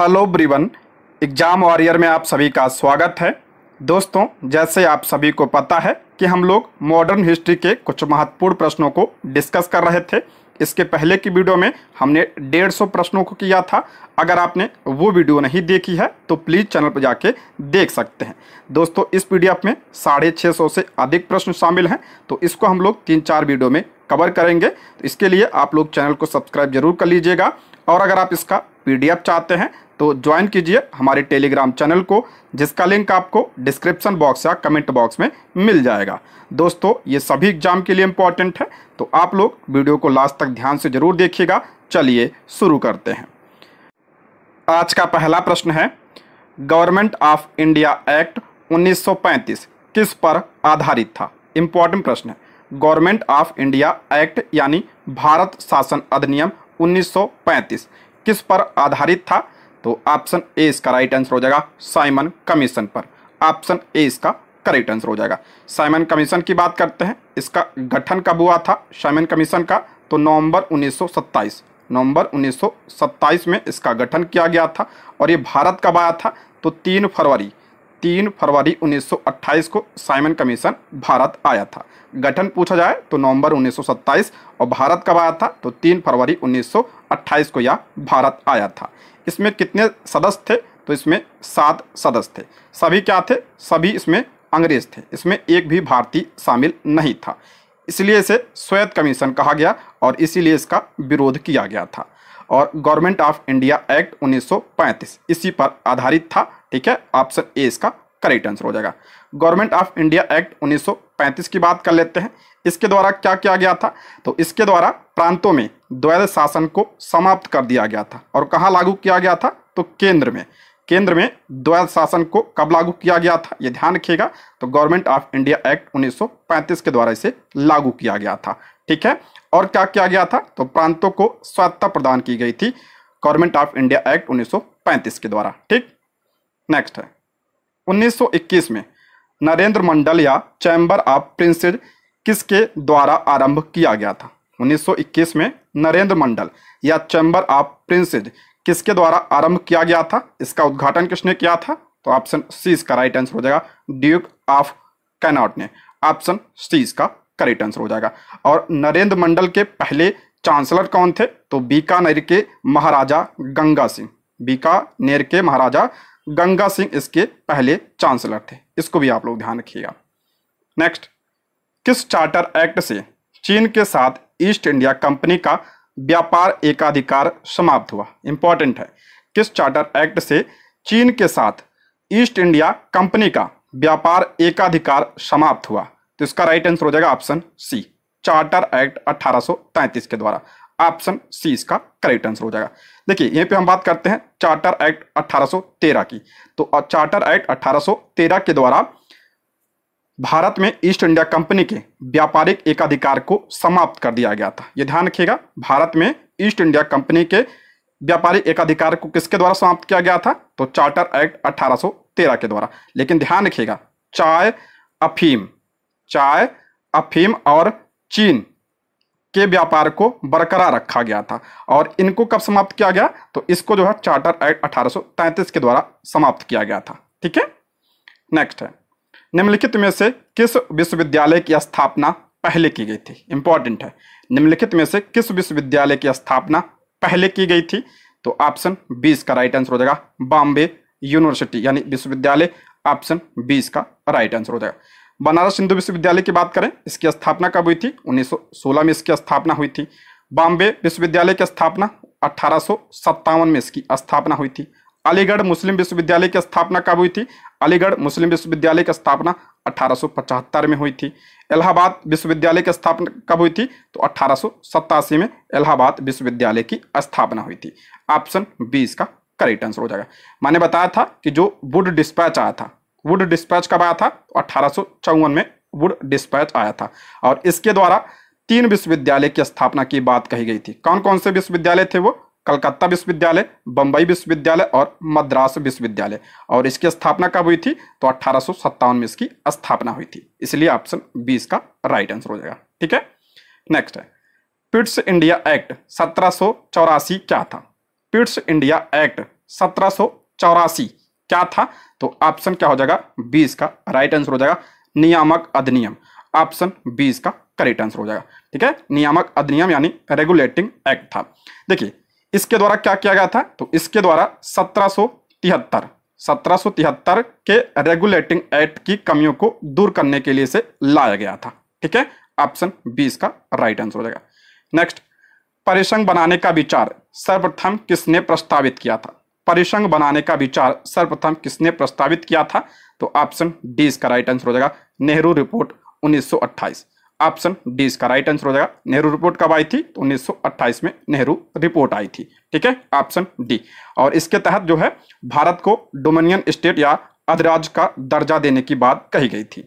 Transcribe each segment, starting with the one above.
hello ब्रीवन exam warrior में आप सभी का स्वागत है दोस्तों जैसे आप सभी को पता है कि हम लोग मॉडर्न हिस्ट्री के कुछ महत्वपूर्ण प्रश्नों को डिस्कस कर रहे थे इसके पहले की वीडियो में हमने डेढ़ सौ प्रश्नों को किया था अगर आपने वो वीडियो नहीं देखी है तो प्लीज़ चैनल पर जाके देख सकते हैं दोस्तों इस पी में साढ़े छः सौ से अधिक प्रश्न शामिल हैं तो इसको हम लोग तीन चार वीडियो में कवर करेंगे तो इसके लिए आप लोग चैनल को सब्सक्राइब जरूर कर लीजिएगा और अगर आप इसका पीडीएफ चाहते हैं तो ज्वाइन कीजिए हमारे टेलीग्राम चैनल को जिसका लिंक आपको डिस्क्रिप्शन बॉक्स या कमेंट बॉक्स में मिल जाएगा दोस्तों ये सभी एग्जाम के लिए इम्पॉर्टेंट है तो आप लोग वीडियो को लास्ट तक ध्यान से जरूर देखिएगा चलिए शुरू करते हैं आज का पहला प्रश्न है गवर्नमेंट ऑफ इंडिया एक्ट 1935 किस पर आधारित था इम्पॉर्टेंट प्रश्न है गवर्नमेंट ऑफ इंडिया एक्ट यानी भारत शासन अधिनियम 1935 किस पर आधारित था तो ऑप्शन ए इसका राइट आंसर हो जाएगा साइमन कमीशन पर ऑप्शन ए इसका करेक्ट आंसर हो जाएगा साइमन कमीशन की बात करते हैं इसका गठन कब हुआ था साइमन कमीशन का तो नवंबर 1927 नवंबर 1927 में इसका गठन किया गया था और ये भारत कब आया था तो तीन फरवरी तीन फरवरी 1928 को साइमन कमीशन भारत आया था गठन पूछा जाए तो नवंबर 1927 और भारत कब आया था तो तीन फरवरी 1928 को यह भारत आया था इसमें कितने सदस्य थे तो इसमें सात सदस्य थे सभी क्या थे सभी इसमें अंग्रेज थे इसमें एक भी भारतीय शामिल नहीं था इसलिए इसे श्वेत कमीशन कहा गया और इसीलिए इसका विरोध किया गया था और गवर्नमेंट ऑफ इंडिया एक्ट 1935 इसी पर आधारित था ठीक है ऑप्शन ए इसका करेक्ट आंसर हो जाएगा गवर्नमेंट ऑफ इंडिया एक्ट 1935 की बात कर लेते हैं इसके द्वारा क्या किया गया था तो इसके द्वारा प्रांतों में द्वैध शासन को समाप्त कर दिया गया था और कहाँ लागू किया गया था तो केंद्र में केंद्र में द्वैध शासन को कब लागू किया गया था यह ध्यान रखिएगा तो गवर्नमेंट ऑफ इंडिया एक्ट 1935 के द्वारा इसे लागू किया गया था ठीक है और क्या किया गया था तो प्रांतों को स्वायत्ता प्रदान की गई थी गवर्नमेंट ऑफ इंडिया एक्ट 1935 के द्वारा ठीक नेक्स्ट है 1921 में नरेंद्र मंडल या चैम्बर ऑफ प्रिंसेज किसके द्वारा आरंभ किया गया था 1921 में नरेंद्र मंडल या चैम्बर ऑफ प्रिंसेज किसके द्वारा आरंभ किया गया था इसका उद्घाटन किसने किया था तो ऑप्शन सी इसका राइट आंसर हो जाएगा ड्यूक ऑफ कैनॉट ने ऑप्शन सी इसका करेक्ट आंसर हो जाएगा और नरेंद्र मंडल के पहले चांसलर कौन थे तो बीकानेर के महाराजा गंगा सिंह बीकानेर के महाराजा गंगा सिंह इसके पहले चांसलर थे इसको भी आप लोग ध्यान रखिएगा नेक्स्ट किस चार्टर एक्ट से चीन के साथ ईस्ट इंडिया कंपनी का व्यापार एकाधिकार समाप्त हुआ इंपॉर्टेंट है किस चार्टर एक्ट से चीन के साथ ईस्ट इंडिया कंपनी का व्यापार एकाधिकार समाप्त हुआ तो इसका राइट आंसर हो जाएगा ऑप्शन सी चार्टर एक्ट 1833 के द्वारा ऑप्शन सी इसका करेक्ट आंसर हो जाएगा देखिए यहीं पे हम बात करते हैं चार्टर एक्ट 1813 की तो चार्टर एक्ट 1813 के द्वारा भारत में ईस्ट इंडिया कंपनी के व्यापारिक एकाधिकार को समाप्त कर दिया गया था ये ध्यान रखिएगा भारत में ईस्ट इंडिया कंपनी के व्यापारिक एकाधिकार को किसके द्वारा समाप्त किया गया था तो चार्टर एक्ट अठारह के द्वारा लेकिन ध्यान रखिएगा चाय अफीम चाय अफीम और चीन के व्यापार को बरकरार रखा गया था और इनको कब समाप्त किया गया तो इसको जो है चार्टर एक्ट अठारह के द्वारा समाप्त किया गया था ठीक है नेक्स्ट है निम्नलिखित में से किस विश्वविद्यालय की स्थापना पहले की गई थी इंपॉर्टेंट है निम्नलिखित में से किस विश्वविद्यालय की स्थापना पहले की गई थी तो ऑप्शन बी इसका राइट आंसर हो जाएगा बॉम्बे यूनिवर्सिटी यानी विश्वविद्यालय ऑप्शन बी इसका राइट आंसर हो जाएगा बनारस हिंदू विश्वविद्यालय की बात करें इसकी स्थापना कब हुई थी 1916 में इसकी स्थापना हुई थी बॉम्बे विश्वविद्यालय की स्थापना अठारह में इसकी स्थापना हुई थी अलीगढ़ मुस्लिम विश्वविद्यालय की स्थापना कब हुई थी अलीगढ़ मुस्लिम विश्वविद्यालय की स्थापना 1875 में हुई थी इलाहाबाद विश्वविद्यालय की स्थापना कब हुई थी तो अठारह में इलाहाबाद विश्वविद्यालय की स्थापना हुई थी ऑप्शन बी इसका करेक्ट आंसर हो जाएगा मैंने बताया था कि जो वुड डिस्पैच आया था वुड डिस्पैच कब आया था अठारह में वुड डिस्पैच आया था और इसके द्वारा तीन विश्वविद्यालय की स्थापना की बात कही गई थी कौन कौन से विश्वविद्यालय थे वो कलकत्ता विश्वविद्यालय बम्बई विश्वविद्यालय और मद्रास विश्वविद्यालय और इसकी स्थापना कब हुई थी तो अठारह में इसकी स्थापना हुई थी इसलिए ऑप्शन बी इसका राइट आंसर हो जाएगा ठीक है नेक्स्ट है पिट्स इंडिया एक्ट सत्रह क्या था पिट्स इंडिया एक्ट सत्रह क्या था तो ऑप्शन क्या हो जाएगा बी इसका राइट आंसर हो जाएगा नियामक अधिनियम ऑप्शन बी इसका करेक्ट आंसर हो जाएगा ठीक है नियामक अधिनियम यानी रेगुलेटिंग एक्ट था देखिए इसके द्वारा क्या किया गया था तो इसके द्वारा सत्रह सो के रेगुलेटिंग एक्ट की कमियों को दूर करने के लिए से लाया गया था ठीक है ऑप्शन बी इसका राइट आंसर हो जाएगा नेक्स्ट परिसंघ बनाने का विचार सर्वप्रथम किसने प्रस्तावित किया था परिसंघ बनाने का विचार सर्वप्रथम किसने प्रस्तावित किया था तो ऑप्शन डी इसका राइट आंसर हो जाएगा नेहरू रिपोर्ट उन्नीस ऑप्शन डी इसका राइट आंसर हो जाएगा नेहरू रिपोर्ट कब आई थी तो 1928 में नेहरू रिपोर्ट आई थी ठीक है ऑप्शन डी और इसके तहत जो है भारत को डोमिनियन स्टेट या अधिराज का दर्जा देने की बात कही गई थी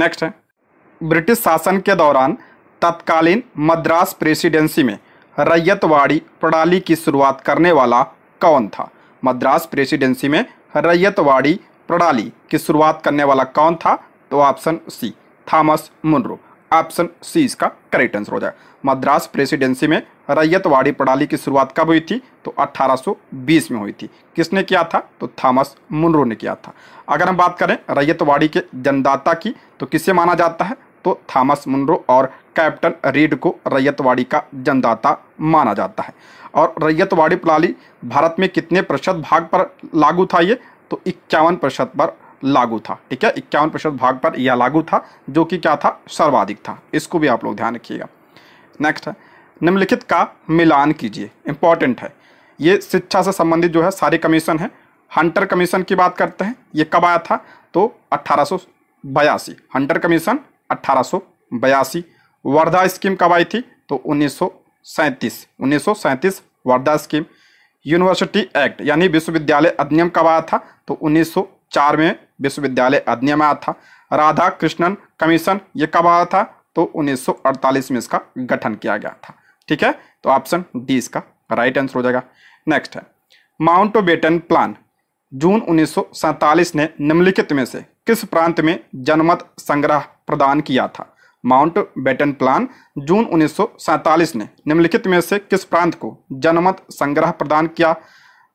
नेक्स्ट है ब्रिटिश शासन के दौरान तत्कालीन मद्रास प्रेसिडेंसी में रैयतवाड़ी प्रणाली की शुरुआत करने वाला कौन था मद्रास प्रेसिडेंसी में रैयतवाड़ी प्रणाली की शुरुआत करने वाला कौन था तो option C Thomas Munro option C इसका करेक्ट आंसर हो जाए मद्रास प्रेसिडेंसी में रैयतवाड़ी प्रणाली की शुरुआत कब हुई थी तो 1820 में हुई थी किसने किया था तो थॉमस मुनरो ने किया था अगर हम बात करें रैयतवाड़ी के जनदाता की तो किसे माना जाता है तो थॉमस मुनरो और कैप्टन रीड को रैयतवाड़ी का जनदाता माना जाता है और रैयतवाड़ी प्रणाली भारत में कितने प्रतिशत भाग पर लागू था ये तो इक्यावन प्रतिशत पर लागू था ठीक है इक्यावन प्रतिशत भाग पर यह लागू था जो कि क्या था सर्वाधिक था इसको भी आप लोग ध्यान रखिएगा नेक्स्ट है निम्नलिखित का मिलान कीजिए इंपॉर्टेंट है ये शिक्षा से संबंधित जो है सारे कमीशन है हंटर कमीशन की बात करते हैं ये कब आया था तो अट्ठारह हंटर कमीशन अट्ठारह वर्धा स्कीम कब आई थी तो उन्नीस सौ वर्धा स्कीम यूनिवर्सिटी एक्ट यानी विश्वविद्यालय अधिनियम कब आया था तो 1904 में विश्वविद्यालय अधिनियम आया था राधा कृष्णन कमीशन ये कब आया था तो 1948 में इसका गठन किया गया था ठीक है तो ऑप्शन डी इसका राइट आंसर हो जाएगा नेक्स्ट है माउंट बेटन प्लान जून उन्नीस ने निम्नलिखित में से किस प्रांत में जनमत संग्रह प्रदान किया था माउंट बेटन प्लान जून उन्नीस ने निम्नलिखित में से किस प्रांत को जनमत संग्रह प्रदान किया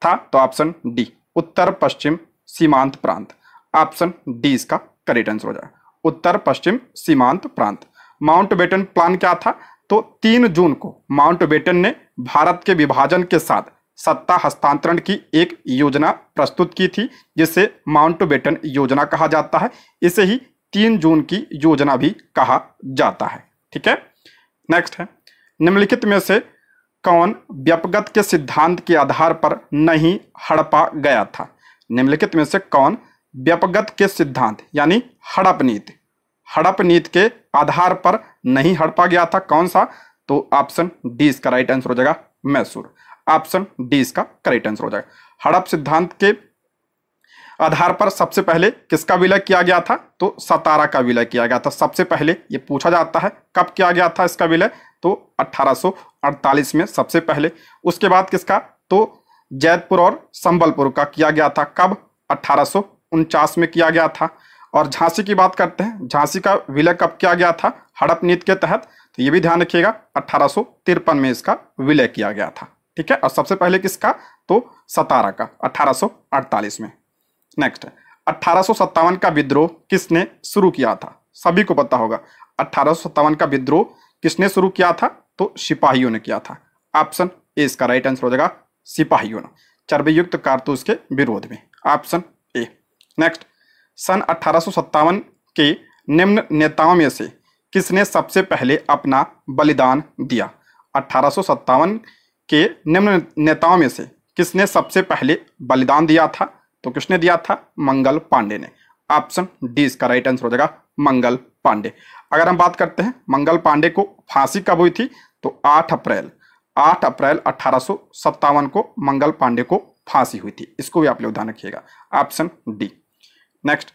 था तो ऑप्शन डी उत्तर पश्चिम सीमांत प्रांत ऑप्शन डी इसका करेक्ट आंसर हो जाएगा उत्तर पश्चिम सीमांत प्रांत माउंटबेटन प्लान क्या था तो तीन जून को माउंटबेटन ने भारत के विभाजन के साथ सत्ता हस्तांतरण की एक योजना प्रस्तुत की थी जिसे माउंटबेटन योजना कहा जाता है इसे ही तीन जून की योजना भी कहा जाता है ठीक है नेक्स्ट है निम्नलिखित में से कौन व्यपगत के सिद्धांत के आधार पर नहीं हड़पा गया था निम्नलिखित में से कौन व्यपगत के सिद्धांत यानी हड़प नीति हड़प नीति के आधार पर नहीं हड़पा गया था कौन सा तो ऑप्शन डी इसका राइट आंसर हो जाएगा मैसूर ऑप्शन डी इसका करेक्ट आंसर हो जाएगा हड़प सिद्धांत के आधार पर सबसे पहले किसका विलय किया गया था तो सतारा का विलय किया गया था सबसे पहले ये पूछा जाता है कब किया गया था इसका विलय तो 1848 में सबसे पहले उसके बाद किसका तो जैतपुर और संबलपुर का किया गया था कब उनचास में किया गया था और झांसी की बात करते हैं झांसी का विलय कब किया गया था हड़प नीति के तहत तो ये भी ध्यान रखिएगा अठारह में इसका विलय किया गया था ठीक है और सबसे पहले किसका तो सतारा का 1848 में नेक्स्ट है अठारह का विद्रोह किसने शुरू किया था सभी को पता होगा अठारह का विद्रोह किसने शुरू किया था तो सिपाहियों ने किया था ऑप्शन ए इसका राइट आंसर हो जाएगा सिपाहियों ने चर्बीयुक्त कारतूस के विरोध में ऑप्शन नेक्स्ट सन अठारह के निम्न नेताओं में से किसने सबसे पहले अपना बलिदान दिया अठारह के निम्न नेताओं में से किसने सबसे पहले बलिदान दिया था तो किसने दिया था मंगल पांडे ने ऑप्शन डी इसका राइट आंसर हो जाएगा मंगल पांडे अगर हम बात करते हैं मंगल पांडे को फांसी कब हुई थी तो 8 अप्रैल 8 अप्रैल अठारह को मंगल पांडे को फांसी हुई थी इसको भी आप लोग ध्यान रखिएगा ऑप्शन डी नेक्स्ट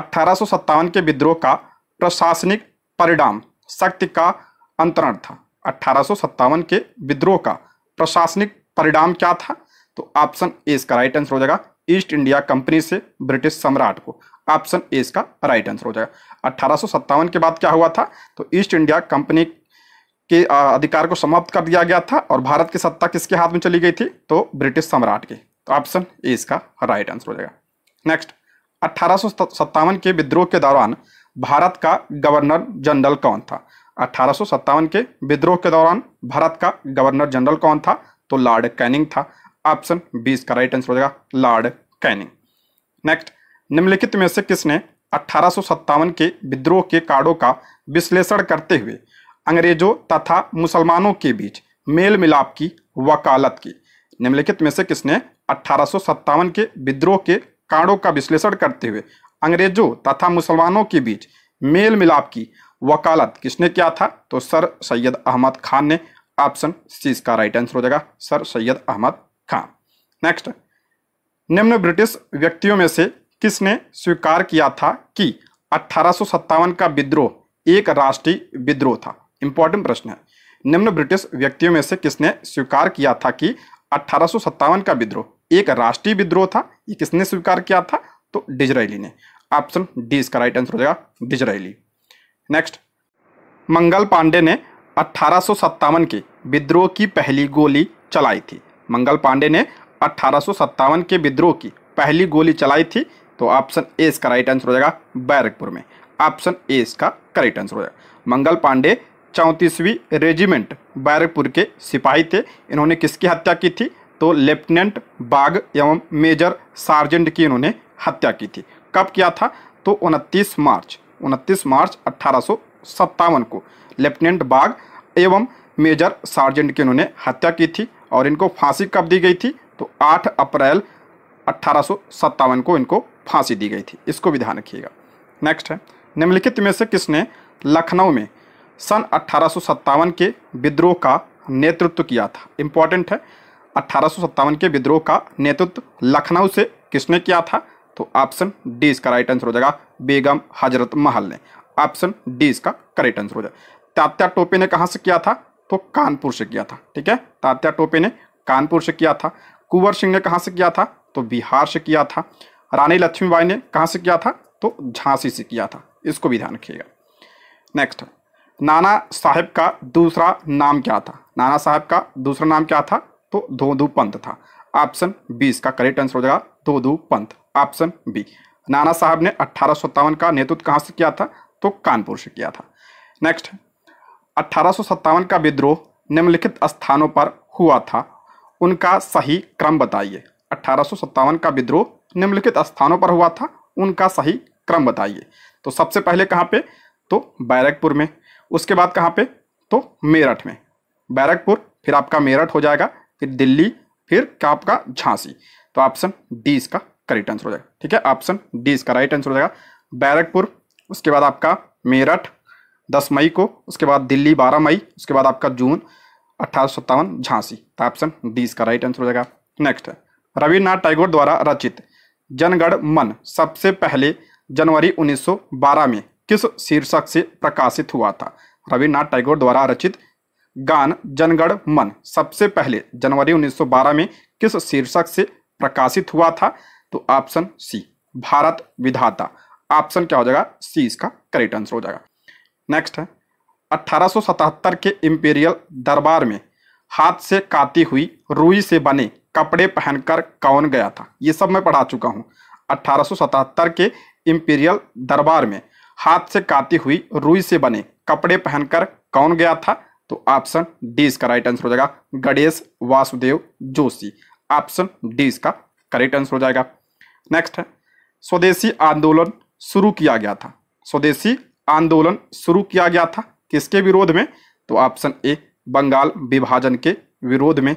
अट्ठारह के विद्रोह का प्रशासनिक परिणाम शक्ति का अंतरण था अट्ठारह के विद्रोह का प्रशासनिक परिणाम क्या था तो ऑप्शन ए इसका राइट आंसर हो जाएगा ईस्ट इंडिया कंपनी से ब्रिटिश सम्राट को ऑप्शन ए इसका राइट आंसर हो जाएगा अट्ठारह के बाद क्या हुआ था तो ईस्ट इंडिया कंपनी के अधिकार को समाप्त कर दिया गया था और भारत की सत्ता किसके हाथ में चली गई थी तो ब्रिटिश सम्राट के तो ऑप्शन ए इसका राइट आंसर हो जाएगा नेक्स्ट अठारह के विद्रोह के दौरान भारत का गवर्नर जनरल कौन था अठारह के विद्रोह के दौरान भारत का गवर्नर जनरल कौन था तो लॉर्ड कैनिंग था ऑप्शन बी इसका राइट आंसर हो जाएगा लॉर्ड कैनिंग नेक्स्ट निम्नलिखित में से किसने अठारह के विद्रोह के कार्डों का विश्लेषण करते हुए अंग्रेजों तथा मुसलमानों के बीच मेल मिलाप की वकालत की निम्नलिखित में से किसने अठारह के विद्रोह के कारणों का विश्लेषण करते हुए अंग्रेजों तथा मुसलमानों के बीच मेल मिलाप की वकालत किसने किया था तो सर सैयद अहमद खान ने ऑप्शन सी इसका राइट आंसर हो जाएगा सर सैयद अहमद खान नेक्स्ट निम्न ब्रिटिश व्यक्तियों में से किसने स्वीकार किया था कि अठारह का विद्रोह एक राष्ट्रीय विद्रोह था इंपॉर्टेंट प्रश्न है निम्न ब्रिटिश व्यक्तियों में से किसने स्वीकार किया था कि अठारह का विद्रोह एक राष्ट्रीय विद्रोह था ये किसने स्वीकार किया था तो डिजराइली ने ऑप्शन डी इसका राइट आंसर हो जाएगा डिजराइली नेक्स्ट मंगल पांडे ने अट्ठारह के विद्रोह की पहली गोली चलाई थी मंगल पांडे ने अट्ठारह के विद्रोह की पहली गोली चलाई थी तो ऑप्शन ए इसका राइट आंसर हो जाएगा बैरकपुर में ऑप्शन ए इसका करेक्ट आंसर हो जाएगा मंगल पांडे चौंतीसवीं रेजिमेंट बैरकपुर के सिपाही थे इन्होंने किसकी हत्या की थी तो लेफ्टिनेंट बाग एवं मेजर सार्जेंट की इन्होंने हत्या की थी कब किया था तो उनतीस मार्च उनतीस मार्च अट्ठारह को लेफ्टिनेंट बाग एवं मेजर सार्जेंट की इन्होंने हत्या की थी और इनको फांसी कब दी गई थी तो 8 अप्रैल अट्ठारह को इनको फांसी दी गई थी इसको भी ध्यान रखिएगा नेक्स्ट है निम्नलिखित में से किसने लखनऊ में सन अट्ठारह के विद्रोह का नेतृत्व किया था इम्पॉर्टेंट है अट्ठारह के विद्रोह का नेतृत्व लखनऊ से किसने किया था तो ऑप्शन डी इसका राइट आंसर हो जाएगा बेगम हजरत महल ने ऑप्शन डी इसका करेक्ट आंसर हो जाएगा तात्या टोपे ने कहाँ से किया था तो कानपुर से किया था ठीक है तात्या टोपे ने कानपुर से किया था कुंवर सिंह ने कहाँ से किया था तो बिहार से किया था रानी लक्ष्मीबाई ने कहाँ से किया था तो झांसी से किया था इसको भी ध्यान रखिएगा नेक्स्ट नाना साहब का दूसरा नाम क्या था नाना साहब का दूसरा नाम क्या था तो धोधू पंत था ऑप्शन बी इसका करेक्ट आंसर हो जाएगा धोधू पंत ऑप्शन बी नाना साहब ने अट्ठारह का नेतृत्व कहाँ से किया था तो कानपुर से किया था नेक्स्ट अट्ठारह का विद्रोह निम्नलिखित स्थानों पर हुआ था उनका सही क्रम बताइए अट्ठारह का विद्रोह निम्नलिखित स्थानों पर हुआ था उनका सही क्रम बताइए तो सबसे पहले कहाँ पे तो बैरकपुर में उसके बाद कहाँ पे तो मेरठ में बैरकपुर फिर आपका मेरठ हो जाएगा फिर दिल्ली फिर क्या आपका झांसी तो ऑप्शन डी इसका करेक्ट आंसर हो जाएगा ठीक है ऑप्शन डी इसका राइट आंसर हो जाएगा बैरकपुर उसके बाद आपका मेरठ दस मई को उसके बाद दिल्ली बारह मई उसके बाद आपका जून अट्ठारह झांसी तो ऑप्शन डी इसका राइट आंसर हो जाएगा नेक्स्ट है रविन्द्रनाथ टैगोर द्वारा रचित जनगण मन सबसे पहले जनवरी 1912 में किस शीर्षक से प्रकाशित हुआ था रविन्द्रनाथ टैगोर द्वारा रचित गान जनगण मन सबसे पहले जनवरी 1912 में किस शीर्षक से प्रकाशित हुआ था तो ऑप्शन सी भारत विधाता ऑप्शन क्या हो जाएगा सी इसका करेक्ट आंसर हो जाएगा नेक्स्ट है अठारह के इम्पीरियल दरबार में हाथ से काती हुई रूई से बने कपड़े पहनकर कौन गया था ये सब मैं पढ़ा चुका हूँ अठारह के इम्पीरियल दरबार में हाथ से काती हुई रूई से बने कपड़े पहनकर कौन गया था तो ऑप्शन डी इसका राइट आंसर हो जाएगा गणेश वासुदेव जोशी ऑप्शन डी इसका करेक्ट आंसर हो जाएगा नेक्स्ट है स्वदेशी आंदोलन शुरू किया गया था स्वदेशी आंदोलन शुरू किया गया था किसके विरोध में तो ऑप्शन ए बंगाल विभाजन के विरोध में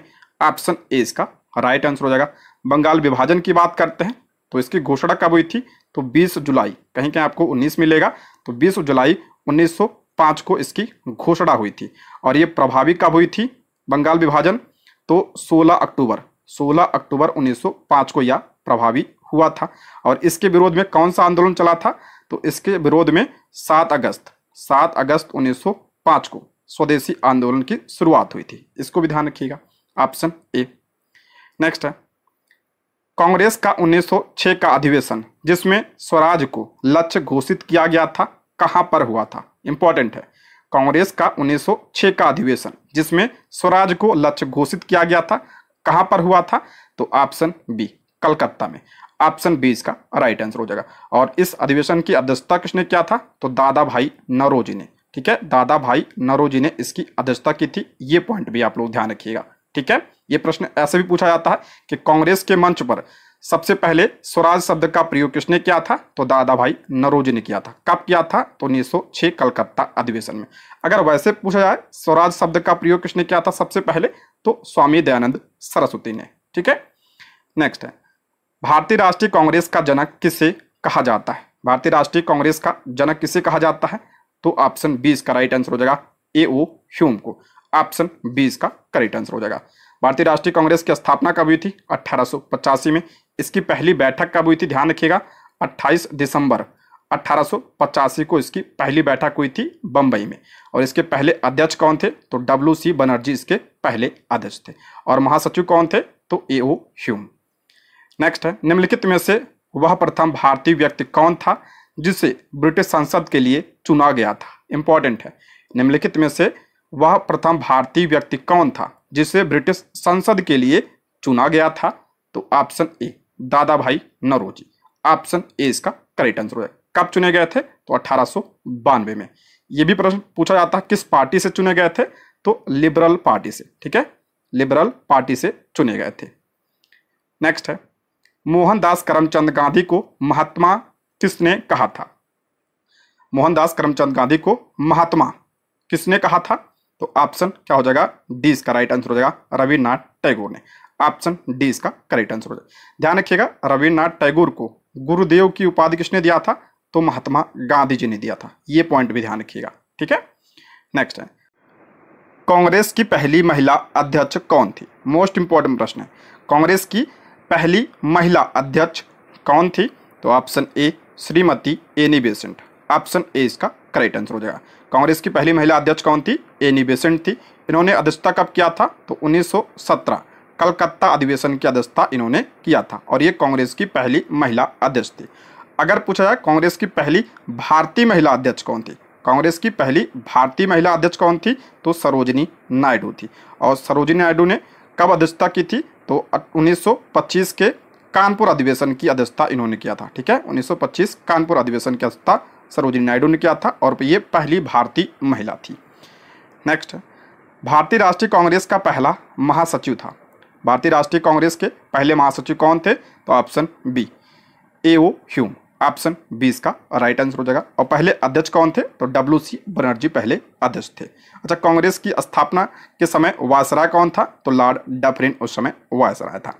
ऑप्शन ए इसका राइट आंसर हो जाएगा बंगाल विभाजन की बात करते हैं तो इसकी घोषणा कब हुई थी तो 20 जुलाई कहीं कहीं आपको 19 मिलेगा तो 20 जुलाई उन्नीस पाँच को इसकी घोषणा हुई थी और ये प्रभावी कब हुई थी बंगाल विभाजन तो 16 अक्टूबर 16 अक्टूबर 1905 को यह प्रभावी हुआ था और इसके विरोध में कौन सा आंदोलन चला था तो इसके विरोध में 7 अगस्त 7 अगस्त 1905 को स्वदेशी आंदोलन की शुरुआत हुई थी इसको भी ध्यान रखिएगा ऑप्शन ए नेक्स्ट है कांग्रेस का 1906 का अधिवेशन जिसमें स्वराज को लक्ष्य घोषित किया गया था कहां पर हुआ था इंपॉर्टेंट है कांग्रेस का 1906 का अधिवेशन जिसमें स्वराज को लक्ष्य घोषित किया गया था कहां पर हुआ था तो ऑप्शन बी कलकत्ता में ऑप्शन बी इसका राइट आंसर हो जाएगा और इस अधिवेशन की अध्यक्षता किसने किया था तो दादा भाई नरोजी ने ठीक है दादा भाई नरोजी ने इसकी अध्यक्षता की थी ये पॉइंट भी आप लोग ध्यान रखिएगा ठीक है ये प्रश्न ऐसे भी पूछा जाता है कि कांग्रेस के मंच पर सबसे पहले स्वराज शब्द का प्रयोग किसने किया था तो दादा भाई नरोजी ने किया था कब किया था तो 1906 कलकत्ता अधिवेशन में अगर वैसे पूछा जाए स्वराज शब्द का प्रयोग किसने किया था सबसे पहले तो स्वामी दयानंद सरस्वती ने ठीक है नेक्स्ट है भारतीय राष्ट्रीय कांग्रेस का जनक किसे कहा जाता है भारतीय राष्ट्रीय कांग्रेस का जनक किसे कहा जाता है तो ऑप्शन बीस का राइट आंसर हो जाएगा ए ओ ह्यूम को ऑप्शन बीस का करेक्ट आंसर हो जाएगा भारतीय राष्ट्रीय कांग्रेस की स्थापना कब हुई थी अठारह में इसकी पहली बैठक कब हुई थी ध्यान रखिएगा 28 दिसंबर अट्ठारह को इसकी पहली बैठक हुई थी बंबई में और इसके पहले अध्यक्ष कौन थे तो डब्ल्यू सी बनर्जी इसके पहले अध्यक्ष थे और महासचिव कौन थे तो ए ओ ह्यूम नेक्स्ट है निम्नलिखित में से वह प्रथम भारतीय व्यक्ति कौन था जिसे ब्रिटिश संसद के लिए चुना गया था इंपॉर्टेंट है निम्नलिखित में से वह प्रथम भारतीय व्यक्ति कौन था जिसे ब्रिटिश संसद के लिए चुना गया था तो ऑप्शन ए दादा भाई नरोजी ऑप्शन ए इसका करेक्ट आंसर हो कब चुने गए थे तो अठारह में ये भी प्रश्न पूछा जाता है किस पार्टी से चुने गए थे तो लिबरल पार्टी से ठीक है लिबरल पार्टी से चुने गए थे नेक्स्ट है मोहनदास करमचंद गांधी को महात्मा किसने कहा था मोहनदास करमचंद गांधी को महात्मा किसने कहा था तो ऑप्शन क्या हो जाएगा डी इसका राइट आंसर हो जाएगा रविनाथ टैगोर ने ऑप्शन डी इसका करेक्ट आंसर हो जाएगा ध्यान रखिएगा रविनाथ टैगोर को गुरुदेव की उपाधि किसने दिया था तो महात्मा गांधी जी ने दिया था ये पॉइंट भी ध्यान रखिएगा ठीक है नेक्स्ट है कांग्रेस की पहली महिला अध्यक्ष कौन थी मोस्ट इंपॉर्टेंट प्रश्न है कांग्रेस की पहली महिला अध्यक्ष कौन थी तो option A Shrimati Annie Besant option A इसका करेक्ट आंसर हो जाएगा कांग्रेस की पहली महिला अध्यक्ष कौन थी एनी बेसेंट थी इन्होंने अध्यक्षता कब किया था तो 1917 कलकत्ता अधिवेशन की अध्यक्षता इन्होंने किया था और ये कांग्रेस की पहली महिला अध्यक्ष थी अगर पूछा जाए कांग्रेस की पहली भारतीय महिला अध्यक्ष कौन थी कांग्रेस की पहली भारतीय महिला अध्यक्ष कौन थी तो सरोजनी नायडू थी और सरोजनी नायडू ने कब अध्यक्षता की थी तो 1925 के कानपुर अधिवेशन की अध्यक्षता इन्होंने किया था ठीक है 1925 कानपुर अधिवेशन की अध्यक्षता सरोजिनी नायडू ने किया था और ये पहली भारतीय महिला थी नेक्स्ट भारतीय राष्ट्रीय कांग्रेस का पहला महासचिव था भारतीय राष्ट्रीय कांग्रेस के पहले महासचिव कौन थे तो option B A O Hume option B इसका राइट आंसर हो जाएगा और पहले अध्यक्ष कौन थे तो डब्ल्यू सी बनर्जी पहले अध्यक्ष थे अच्छा कांग्रेस की स्थापना के समय वायसराय कौन था तो लॉर्ड डफरिन उस समय वायसराय था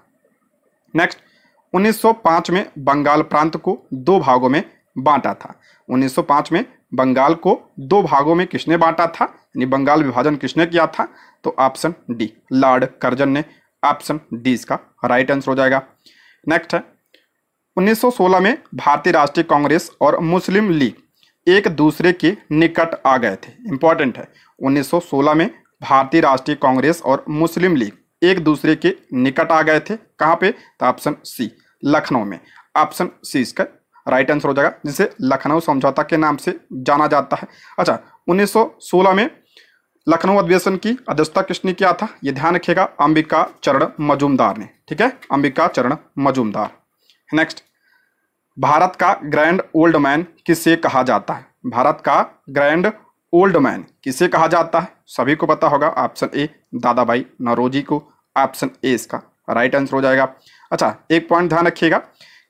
नेक्स्ट 1905 में बंगाल प्रांत को दो भागों में बांटा था 1905 में बंगाल को दो भागों में किसने बांटा था यानी बंगाल विभाजन किसने किया था तो ऑप्शन डी लॉर्ड कर्जन ने ऑप्शन डी इसका राइट आंसर हो जाएगा नेक्स्ट है 1916 में भारतीय राष्ट्रीय कांग्रेस और मुस्लिम लीग एक दूसरे के निकट आ गए थे इंपॉर्टेंट है 1916 में भारतीय राष्ट्रीय कांग्रेस और मुस्लिम लीग एक दूसरे के निकट आ गए थे कहाँ पे तो ऑप्शन सी लखनऊ में ऑप्शन सी इसका राइट आंसर हो जाएगा जिसे लखनऊ समझौता के नाम से जाना जाता है अच्छा 1916 में लखनऊ अधिवेशन की अध्यक्षता किसने किया था ये ध्यान रखिएगा अंबिका चरण मजूमदार ने ठीक है अंबिका चरण मजूमदार नेक्स्ट भारत का ग्रैंड ओल्ड मैन किसे कहा जाता है भारत का ग्रैंड ओल्ड मैन किसे कहा जाता है सभी को पता होगा ऑप्शन ए दादा भाई नरोजी को ऑप्शन ए इसका राइट आंसर हो जाएगा अच्छा एक पॉइंट ध्यान रखिएगा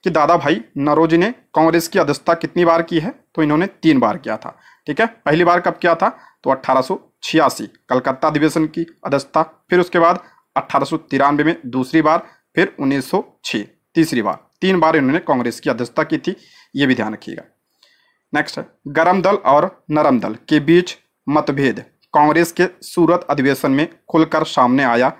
कि दादा भाई नरोजी ने कांग्रेस की अध्यक्षता कितनी बार की है तो इन्होंने तीन बार किया था ठीक है पहली बार कब किया था तो अट्ठारह कलकत्ता अधिवेशन की अध्यक्षता फिर उसके बाद अट्ठारह में दूसरी बार फिर 1906 तीसरी बार तीन बार इन्होंने कांग्रेस की अध्यक्षता की थी ये भी ध्यान रखिएगा नेक्स्ट गरम दल और नरम दल के बीच मतभेद कांग्रेस के सूरत अधिवेशन में खुलकर सामने आया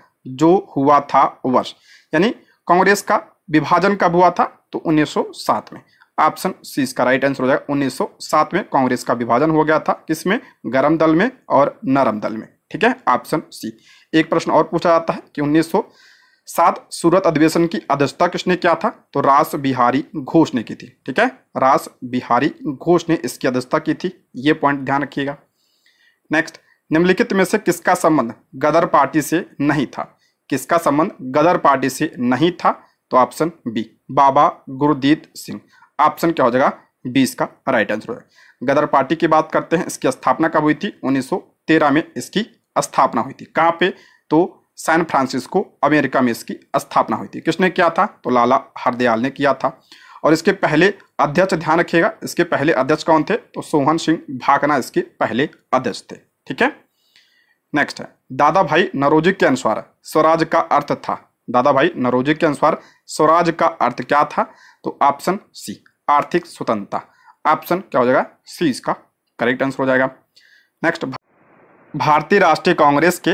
जो हुआ था वर्ष यानी कांग्रेस का विभाजन कब हुआ था तो 1907 में ऑप्शन सी इसका राइट आंसर हो जाएगा 1907 में कांग्रेस का विभाजन हो गया था किसमें गर्म दल में और नरम दल में ठीक है ऑप्शन सी एक प्रश्न और पूछा जाता है कि 1907 सूरत अधिवेशन की अध्यक्षता किसने किया था तो रास बिहारी घोष ने की थी ठीक है रास बिहारी घोष ने इसकी अध्यक्षता की थी ये पॉइंट ध्यान रखिएगा नेक्स्ट निम्नलिखित में से किसका संबंध गदर पार्टी से नहीं था किसका संबंध गदर पार्टी से नहीं था तो option B Baba Gurdit Singh option क्या हो जाएगा बीस का राइट आंसर होगा गदर पार्टी की बात करते हैं इसकी स्थापना कब हुई थी 1913 में इसकी स्थापना हुई थी कहाँ पे तो सैन फ्रांसिस्को अमेरिका में इसकी स्थापना हुई थी किसने किया था तो लाला हरदयाल ने किया था और इसके पहले अध्यक्ष ध्यान रखिएगा इसके पहले अध्यक्ष कौन थे तो सोहन सिंह भाकना इसके पहले अध्यक्ष थे ठीक है नेक्स्ट है दादा भाई नरोजी के अनुसार स्वराज का अर्थ था दादा भाई नरोजी के अनुसार स्वराज का अर्थ क्या था तो ऑप्शन सी आर्थिक स्वतंत्रता ऑप्शन क्या हो जाएगा सी इसका करेक्ट आंसर हो जाएगा नेक्स्ट भारतीय राष्ट्रीय कांग्रेस के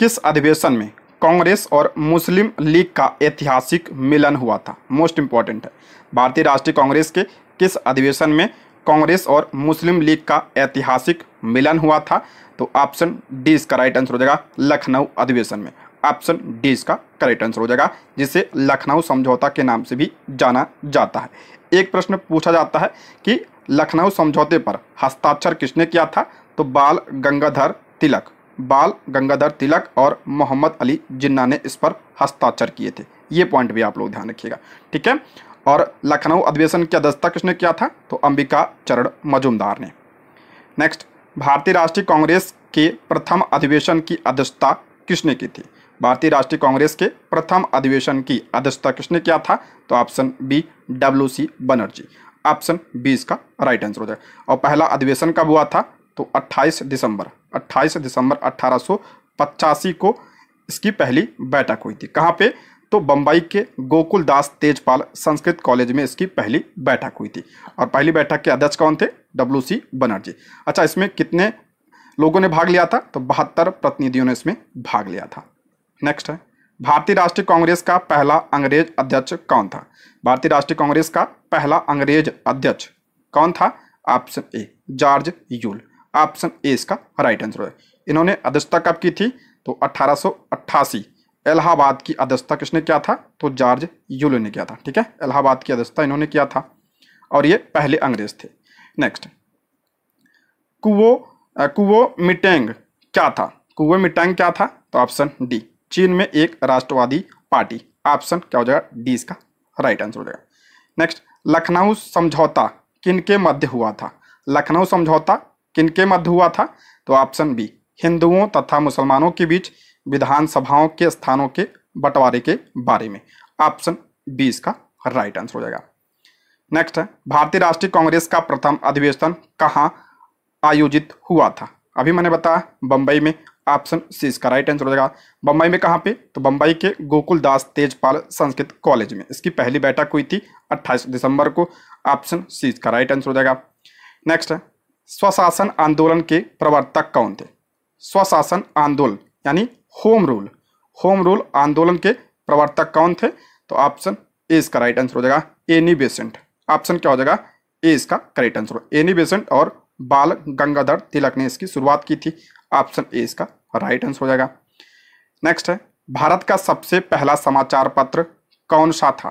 किस अधिवेशन में कांग्रेस और मुस्लिम लीग का ऐतिहासिक मिलन हुआ था मोस्ट इंपॉर्टेंट है भारतीय राष्ट्रीय कांग्रेस के किस अधिवेशन में कांग्रेस और मुस्लिम लीग का ऐतिहासिक मिलन हुआ था तो ऑप्शन डी इसका राइट आंसर हो जाएगा लखनऊ अधिवेशन में ऑप्शन डी इसका करेक्ट आंसर हो जाएगा जिसे लखनऊ समझौता के नाम से भी जाना जाता है एक प्रश्न पूछा जाता है कि लखनऊ समझौते पर हस्ताक्षर किसने किया था तो बाल गंगाधर तिलक बाल गंगाधर तिलक और मोहम्मद अली जिन्ना ने इस पर हस्ताक्षर किए थे ये पॉइंट भी आप लोग ध्यान रखिएगा ठीक है और लखनऊ अधिवेशन की अध्यक्षता किसने किया था तो अंबिका चरण मजुमदार ने नेक्स्ट भारतीय राष्ट्रीय कांग्रेस के प्रथम अधिवेशन की अध्यक्षता किसने की थी भारतीय राष्ट्रीय कांग्रेस के प्रथम अधिवेशन की अध्यक्षता किसने किया था तो option B W C Banerjee option B इसका राइट आंसर हो जाएगा और पहला अधिवेशन कब हुआ था तो 28 दिसंबर 28 दिसंबर अट्ठारह को इसकी पहली बैठक हुई थी कहाँ पे तो बम्बई के गोकुलदास तेजपाल संस्कृत कॉलेज में इसकी पहली बैठक हुई थी और पहली बैठक के अध्यक्ष कौन थे डब्ल्यू सी बनर्जी अच्छा इसमें कितने लोगों ने भाग लिया था तो बहत्तर प्रतिनिधियों ने इसमें भाग लिया था नेक्स्ट है भारतीय राष्ट्रीय कांग्रेस का पहला अंग्रेज अध्यक्ष कौन था भारतीय राष्ट्रीय कांग्रेस का पहला अंग्रेज अध्यक्ष कौन था option A George Yule option A इसका राइट आंसर है इन्होंने अध्यक्षता कब की थी तो अठारह इलाहाबाद की अध्यक्षता किसने किया था तो जॉर्ज यूल ने किया था ठीक है इलाहाबाद की अध्यक्षता इन्होंने किया था और ये पहले अंग्रेज थे नेक्स्ट कुवो कुवो मिटेंग क्या था कुवो मिटेंग क्या था तो ऑप्शन डी चीन में एक राष्ट्रवादी पार्टी ऑप्शन क्या हो जाएगा डी इसका राइट आंसर हो जाएगा नेक्स्ट लखनऊ समझौता किन के मध्य हुआ था लखनऊ समझौता किन के मध्य हुआ था तो ऑप्शन बी हिंदुओं तथा मुसलमानों के बीच विधानसभाओं के स्थानों के बंटवारे के बारे में ऑप्शन बी इसका राइट आंसर हो जाएगा नेक्स्ट है भारतीय राष्ट्रीय कांग्रेस का प्रथम अधिवेशन कहाँ आयोजित हुआ था अभी मैंने बताया बम्बई में ऑप्शन सी इसका राइट आंसर हो जाएगा बम्बई में कहाँ पे तो बम्बई के गोकुल दास तेजपाल संस्कृत कॉलेज में इसकी पहली बैठक हुई थी 28 दिसंबर को ऑप्शन सी इसका राइट आंसर हो जाएगा नेक्स्ट है स्वशासन आंदोलन के प्रवर्तक कौन थे स्वशासन आंदोलन यानी होम रूल होम रूल आंदोलन के प्रवर्तक कौन थे तो ऑप्शन ए इसका राइट आंसर हो जाएगा एनी बेसेंट ऑप्शन क्या हो जाएगा ए इसका करेक्ट आंसर एनी बेसेंट और बाल गंगाधर तिलक ने इसकी शुरुआत की थी ऑप्शन ए इसका राइट आंसर हो जाएगा नेक्स्ट है भारत का सबसे पहला समाचार पत्र कौन सा था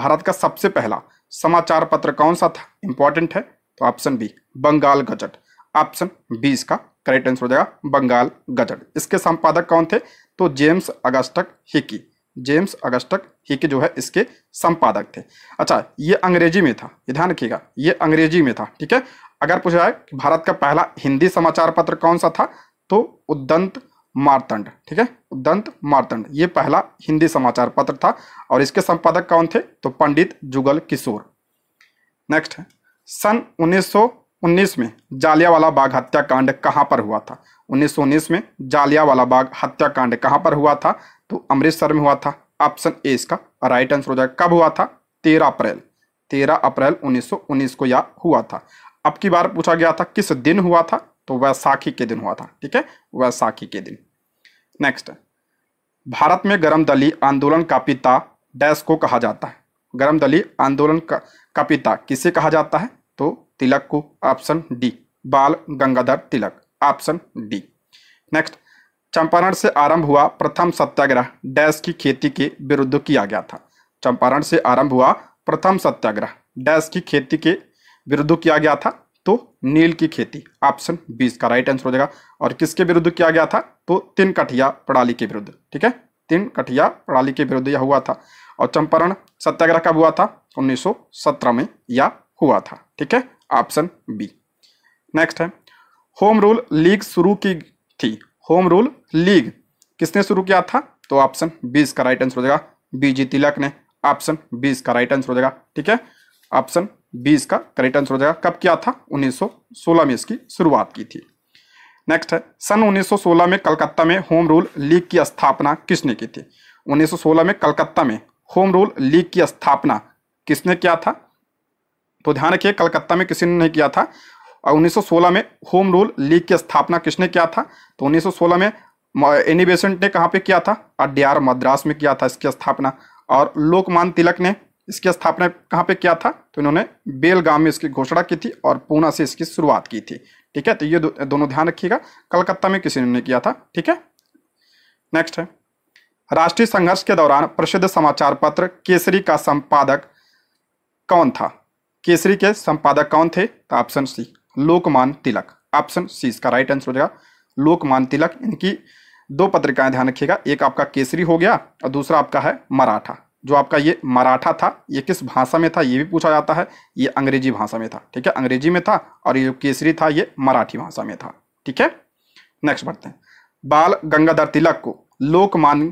भारत का सबसे पहला समाचार पत्र कौन सा था इंपॉर्टेंट है तो option B Bengal gazette option B इसका करेक्ट आंसर हो जाएगा बंगाल गजट इसके संपादक कौन थे तो James Augustus Hicky James Augustus Hicky जो है इसके संपादक थे अच्छा ये अंग्रेजी में था ये ध्यान रखिएगा ये अंग्रेजी में था ठीक है अगर पूछा जाए कि भारत का पहला हिंदी समाचार पत्र कौन सा था तो उदंत मारतंड ठीक है उदंत मारतंड ये पहला हिंदी समाचार पत्र था और इसके संपादक कौन थे तो पंडित जुगल किशोर नेक्स्ट है सन 1919 में जालियावाला बाग हत्याकांड कहाँ पर हुआ था 1919 में जालियावाला बाग हत्याकांड कहाँ पर हुआ था तो अमृतसर में हुआ था ऑप्शन ए इसका राइट आंसर हो जाएगा कब हुआ था तेरह अप्रैल तेरह अप्रैल 1919 को यह हुआ था अब की बार पूछा गया था किस दिन हुआ था तो वैसाखी के दिन हुआ था ठीक है वैसाखी के दिन नेक्स्ट भारत में गर्म दली आंदोलन का पिता डैश को कहा जाता है गर्म दली आंदोलन का, का पिता किसे कहा जाता है तो तिलक को option D Bal Gangadhar Tilak option D next Champaran से आरंभ हुआ प्रथम सत्याग्रह डैश की खेती के विरुद्ध किया गया था चंपारण से आरंभ हुआ प्रथम सत्याग्रह डैश की खेती के विरुद्ध किया गया था तो नील की खेती ऑप्शन बी इसका राइट आंसर हो जाएगा और किसके विरुद्ध किया गया था तो तीन कठिया प्रणाली के विरुद्ध ठीक है तीन कठिया प्रणाली के विरुद्ध यह हुआ था और चंपारण सत्याग्रह कब हुआ था 1917 में यह हुआ था ठीक है ऑप्शन बी नेक्स्ट है होम रूल लीग शुरू की थी होम रूल लीग किसने शुरू किया था तो ऑप्शन बी इसका राइट आंसर हो जाएगा बी तिलक ने ऑप्शन बी इसका राइट आंसर हो जाएगा ठीक है ऑप्शन बी इसका करेक्ट आंसर हो जाएगा कब किया था 1916 में इसकी शुरुआत की थी नेक्स्ट है सन 1916 में कलकत्ता में होम रूल लीग की स्थापना किसने की थी 1916 में कलकत्ता में होम रूल लीग की स्थापना किसने किया था तो ध्यान रखिए कलकत्ता में किसी ने किया था और 1916 में होम रूल लीग की स्थापना किसने किया था तो 1916 में एनी बेसेंट ने कहाँ पे किया था अड्यार मद्रास में किया था इसकी स्थापना और लोकमान तिलक ने इसकी स्थापना कहाँ पे किया था तो इन्होंने बेलगाम में इसकी घोषणा की थी और पूना से इसकी शुरुआत की थी ठीक है तो ये दो, दोनों ध्यान रखिएगा कलकत्ता में किसी ने किया था ठीक है नेक्स्ट है राष्ट्रीय संघर्ष के दौरान प्रसिद्ध समाचार पत्र केसरी का संपादक कौन था केसरी के संपादक कौन थे तो ऑप्शन सी लोकमान तिलक ऑप्शन सी इसका राइट आंसर हो जाएगा लोकमान तिलक इनकी दो पत्रिकाएं ध्यान रखिएगा एक आपका केसरी हो गया और दूसरा आपका है मराठा जो आपका ये मराठा था ये किस भाषा में था ये भी पूछा जाता है ये अंग्रेजी भाषा में था ठीक है अंग्रेजी में था और ये जो केसरी था ये मराठी भाषा में था ठीक है नेक्स्ट बढ़ते हैं बाल गंगाधर तिलक को लोकमान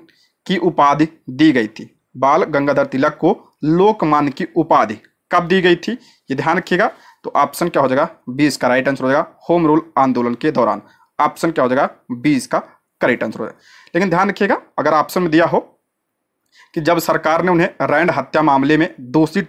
की उपाधि दी गई थी बाल गंगाधर तिलक को लोकमान्य की उपाधि कब दी गई थी ये ध्यान रखिएगा तो ऑप्शन क्या हो जाएगा बीस का राइट आंसर हो जाएगा होम रूल आंदोलन के दौरान ऑप्शन क्या हो जाएगा बीस का करेक्ट आंसर हो जाएगा लेकिन ध्यान रखिएगा अगर ऑप्शन में दिया हो कि जब सरकार ने उन्हें रैंड हत्या मामले में दोषी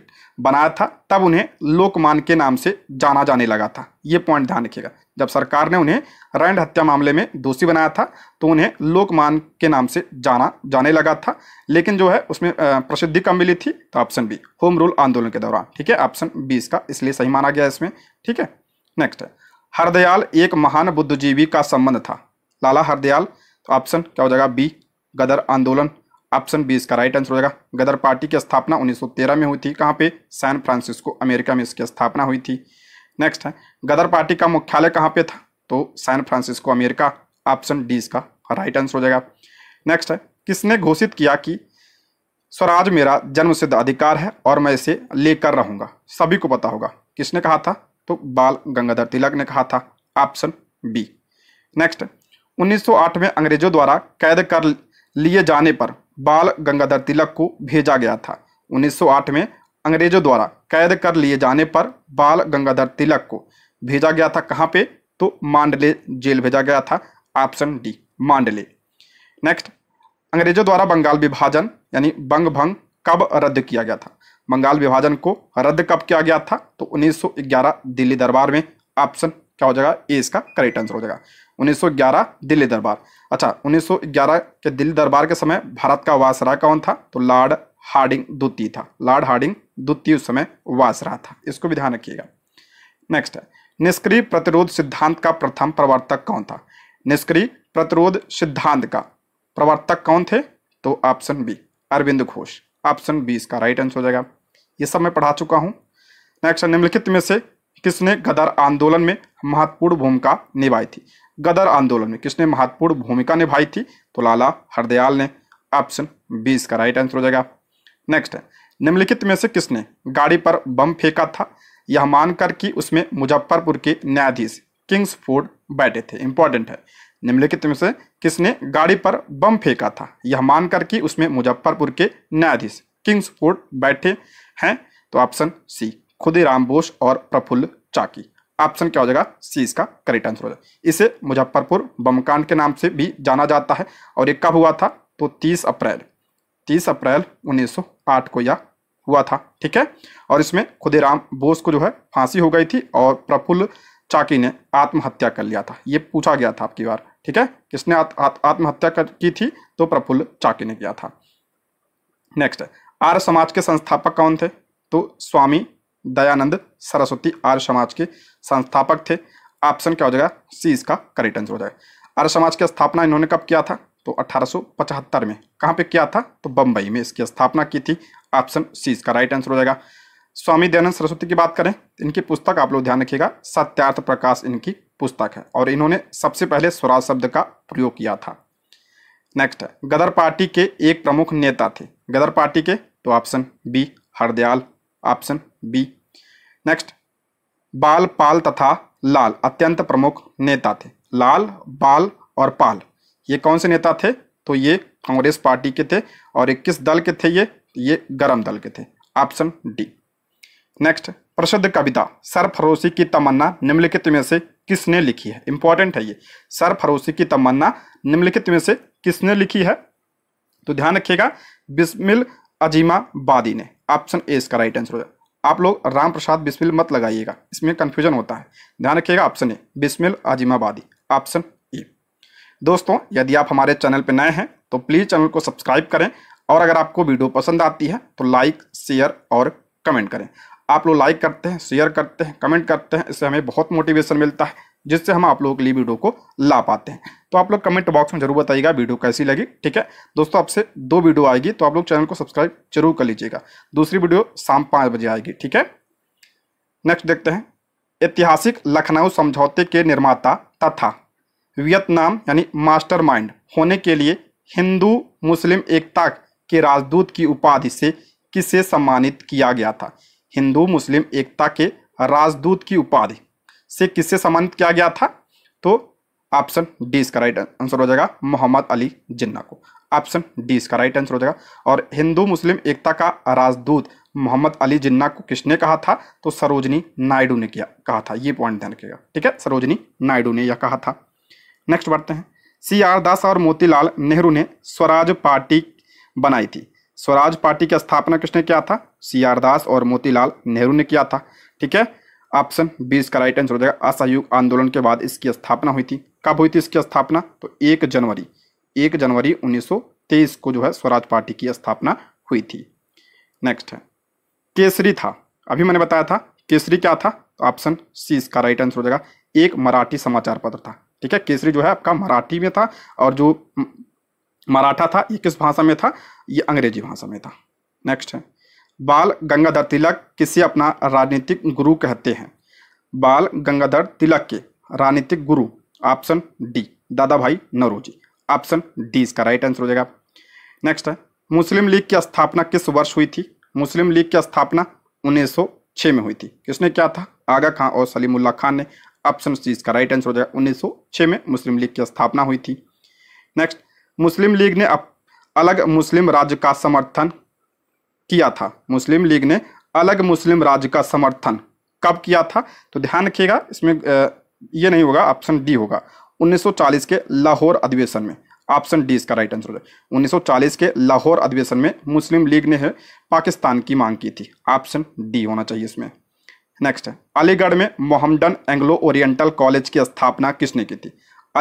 बनाया था तब उन्हें लोकमान के नाम से जाना जाने लगा था ये पॉइंट ध्यान रखिएगा जब सरकार ने उन्हें रैंड हत्या मामले में दोषी बनाया था तो उन्हें लोकमान के नाम से जाना जाने लगा था लेकिन जो है उसमें प्रसिद्धि कम मिली थी तो ऑप्शन बी होम रूल आंदोलन के दौरान ठीक है ऑप्शन बी इसका इसलिए सही माना गया इसमें ठीक है नेक्स्ट हरदयाल एक महान बुद्धिजीवी का संबंध था लाला हरदयाल तो ऑप्शन क्या हो जाएगा बी गदर आंदोलन ऑप्शन बी इसका राइट आंसर हो जाएगा गदर पार्टी की स्थापना 1913 में हुई थी कहाँ पे सैन फ्रांसिस्को अमेरिका में इसकी स्थापना हुई थी नेक्स्ट है गदर पार्टी का मुख्यालय कहाँ पे था तो San Francisco America option D इसका राइट आंसर हो जाएगा नेक्स्ट है किसने घोषित किया कि स्वराज मेरा जन्मसिद्ध अधिकार है और मैं इसे लेकर रहूंगा सभी को पता होगा किसने कहा था तो बाल गंगाधर तिलक ने कहा था ऑप्शन बी नेक्स्ट 1908 में अंग्रेजों द्वारा कैद कर लिए जाने पर बाल गंगाधर तिलक को भेजा गया था 1908 में अंग्रेजों द्वारा कैद कर लिए जाने पर बाल गंगाधर तिलक को भेजा गया था कहाँ पे तो मांडले जेल भेजा गया था ऑप्शन डी मांडले नेक्स्ट अंग्रेजों द्वारा बंगाल विभाजन यानी बंग भंग कब रद्द किया गया था बंगाल विभाजन को रद्द कब किया गया था तो 1911 दिल्ली दरबार में ऑप्शन क्या हो जाएगा ए इसका करेक्ट आंसर हो जाएगा 1911 दिल्ली दरबार अच्छा 1911 के दिल्ली दरबार के समय भारत का वासरा कौन था तो लॉर्ड हार्डिंग द्वितीय था लॉर्ड हार्डिंग द्वितीय उस समय वासरा था इसको भी ध्यान रखिएगा नेक्स्ट है निष्क्रिय प्रतिरोध सिद्धांत का प्रथम प्रवर्तक कौन था निष्क्रिय प्रतिरोध सिद्धांत का प्रवर्तक कौन थे तो option B Aurobindo Ghosh option B इसका राइट आंसर हो जाएगा ये सब मैं पढ़ा चुका हूँ नेक्स्ट निम्नलिखित में से किसने गदर आंदोलन में महत्वपूर्ण भूमिका निभाई थी गदर आंदोलन में किसने महत्वपूर्ण भूमिका निभाई थी तो लाला हरदयाल ने ऑप्शन बी इसका राइट आंसर हो जाएगा नेक्स्ट है निम्नलिखित में से किसने गाड़ी पर बम फेंका था यह मानकर कि उसमें मुजफ्फरपुर के न्यायाधीश किंग्स फोर्ड बैठे थे इंपॉर्टेंट है निम्नलिखित में से किसने गाड़ी पर बम फेंका था यह मानकर कि उसमें मुजफ्फरपुर के न्यायाधीश किंग्स फोर्ड बैठे हैं तो ऑप्शन सी खुदीराम बोस और प्रफुल्ल चाकी ऑप्शन क्या हो जाएगा सी इसका करेक्ट आंसर हो जाएगा इसे मुजफ्फरपुर बमकांड के नाम से भी जाना जाता है और ये कब हुआ था तो 30 अप्रैल 30 अप्रैल 1908 को यह हुआ था ठीक है और इसमें खुदीराम बोस को जो है फांसी हो गई थी और प्रफुल्ल चाकी ने आत्महत्या कर लिया था ये पूछा गया था आपकी बार ठीक है किसने आत्महत्या की थी तो प्रफुल्ल चाकी ने किया था नेक्स्ट आर्य समाज के संस्थापक कौन थे तो स्वामी दयानंद सरस्वती आर्य समाज के संस्थापक थे ऑप्शन क्या हो जाएगा सी इसका करेक्ट आंसर हो जाएगा आर्य समाज की स्थापना इन्होंने कब किया था तो 1875 में कहाँ पे किया था तो बम्बई में इसकी स्थापना की थी ऑप्शन सी इसका राइट आंसर हो जाएगा स्वामी दयानंद सरस्वती की बात करें इनकी पुस्तक आप लोग ध्यान रखिएगा सत्यार्थ प्रकाश इनकी पुस्तक है और इन्होंने सबसे पहले स्वराज शब्द का प्रयोग किया था नेक्स्ट है गदर पार्टी के एक प्रमुख नेता थे गदर पार्टी के तो option B Hardayal option B next Bal Pal तथा लाल अत्यंत प्रमुख नेता थे लाल बाल और पाल ये कौन से नेता थे तो ये कांग्रेस पार्टी के थे और ये किस दल के थे ये ये गरम दल के थे ऑप्शन डी नेक्स्ट प्रसिद्ध कविता सरफरोशी की तमन्ना निम्नलिखित में से किसने लिखी है इंपॉर्टेंट है ये सरफरोशी की तमन्ना निम्नलिखित में से किसने लिखी है तो ध्यान रखिएगा बिस्मिल अजीमा बादी ने ऑप्शन ए इसका राइट आंसर हो जाए आप लोग राम प्रसाद बिस्मिल मत लगाइएगा इसमें कन्फ्यूजन होता है ध्यान रखिएगा option A Bismil Azimabadi option A दोस्तों यदि आप हमारे चैनल पर नए हैं तो प्लीज़ चैनल को सब्सक्राइब करें और अगर आपको वीडियो पसंद आती है तो लाइक शेयर और कमेंट करें आप लोग लाइक करते हैं शेयर करते हैं कमेंट करते हैं इससे हमें बहुत मोटिवेशन मिलता है जिससे हम आप लोगों के लिए वीडियो को ला पाते हैं तो आप लोग कमेंट बॉक्स में जरूर बताइएगा वीडियो कैसी लगी ठीक है दोस्तों आपसे दो वीडियो आएगी तो आप लोग चैनल को सब्सक्राइब जरूर कर लीजिएगा दूसरी वीडियो शाम पाँच बजे आएगी ठीक है नेक्स्ट देखते हैं ऐतिहासिक लखनऊ समझौते के निर्माता तथा वियतनाम यानी मास्टर होने के लिए हिंदू मुस्लिम एकता के राजदूत की उपाधि से किसे सम्मानित किया गया था हिंदू मुस्लिम एकता के राजदूत की उपाधि से किससे सम्मानित किया गया था तो ऑप्शन डी इसका राइट आंसर हो जाएगा मोहम्मद अली जिन्ना को ऑप्शन डी इसका राइट आंसर हो जाएगा और हिंदू मुस्लिम एकता का राजदूत मोहम्मद अली जिन्ना को किसने कहा था तो सरोजनी नायडू ने किया कहा था ये पॉइंट ध्यान रखिएगा ठीक है सरोजनी नायडू ने यह कहा था नेक्स्ट बढ़ते हैं सी आर दास और मोतीलाल नेहरू ने स्वराज पार्टी बनाई थी स्वराज पार्टी की स्थापना किसने किया था सी आर दास और मोतीलाल नेहरू ने किया था ठीक है ऑप्शन बी इसका राइट आंसर हो जाएगा असहयोग आंदोलन के बाद इसकी स्थापना हुई थी कब हुई थी इसकी स्थापना तो एक जनवरी एक जनवरी 1923 को जो है स्वराज पार्टी की स्थापना हुई थी नेक्स्ट है केसरी था अभी मैंने बताया था केसरी क्या था ऑप्शन तो सी इसका राइट आंसर हो जाएगा एक मराठी समाचार पत्र था ठीक है केसरी जो है आपका मराठी में था और जो मराठा था ये किस भाषा में था ये अंग्रेजी भाषा में था नेक्स्ट है बाल गंगाधर तिलक किसे अपना राजनीतिक गुरु कहते हैं बाल गंगाधर तिलक के राजनीतिक गुरु option D Dadabhai Naoroji option D इसका राइट आंसर हो जाएगा नेक्स्ट है मुस्लिम लीग की स्थापना किस वर्ष हुई थी मुस्लिम लीग की स्थापना 1906 में हुई थी किसने क्या था आगा खां और सलीमुल्ला खान ने ऑप्शन सी इसका राइट आंसर हो जाएगा 1906 में मुस्लिम लीग की स्थापना हुई थी नेक्स्ट मुस्लिम लीग ने अलग मुस्लिम राज्य का समर्थन किया था मुस्लिम लीग ने अलग मुस्लिम राज्य का समर्थन कब किया था तो ध्यान रखिएगा इसमें ये नहीं होगा ऑप्शन डी होगा 1940 के लाहौर अधिवेशन में ऑप्शन डी इसका राइट आंसर हो जाए 1940 के लाहौर अधिवेशन में मुस्लिम लीग ने है पाकिस्तान की मांग की थी ऑप्शन डी होना चाहिए इसमें नेक्स्ट है अलीगढ़ में मोहम्मडन एंग्लो ओरिएंटल कॉलेज की स्थापना किसने की थी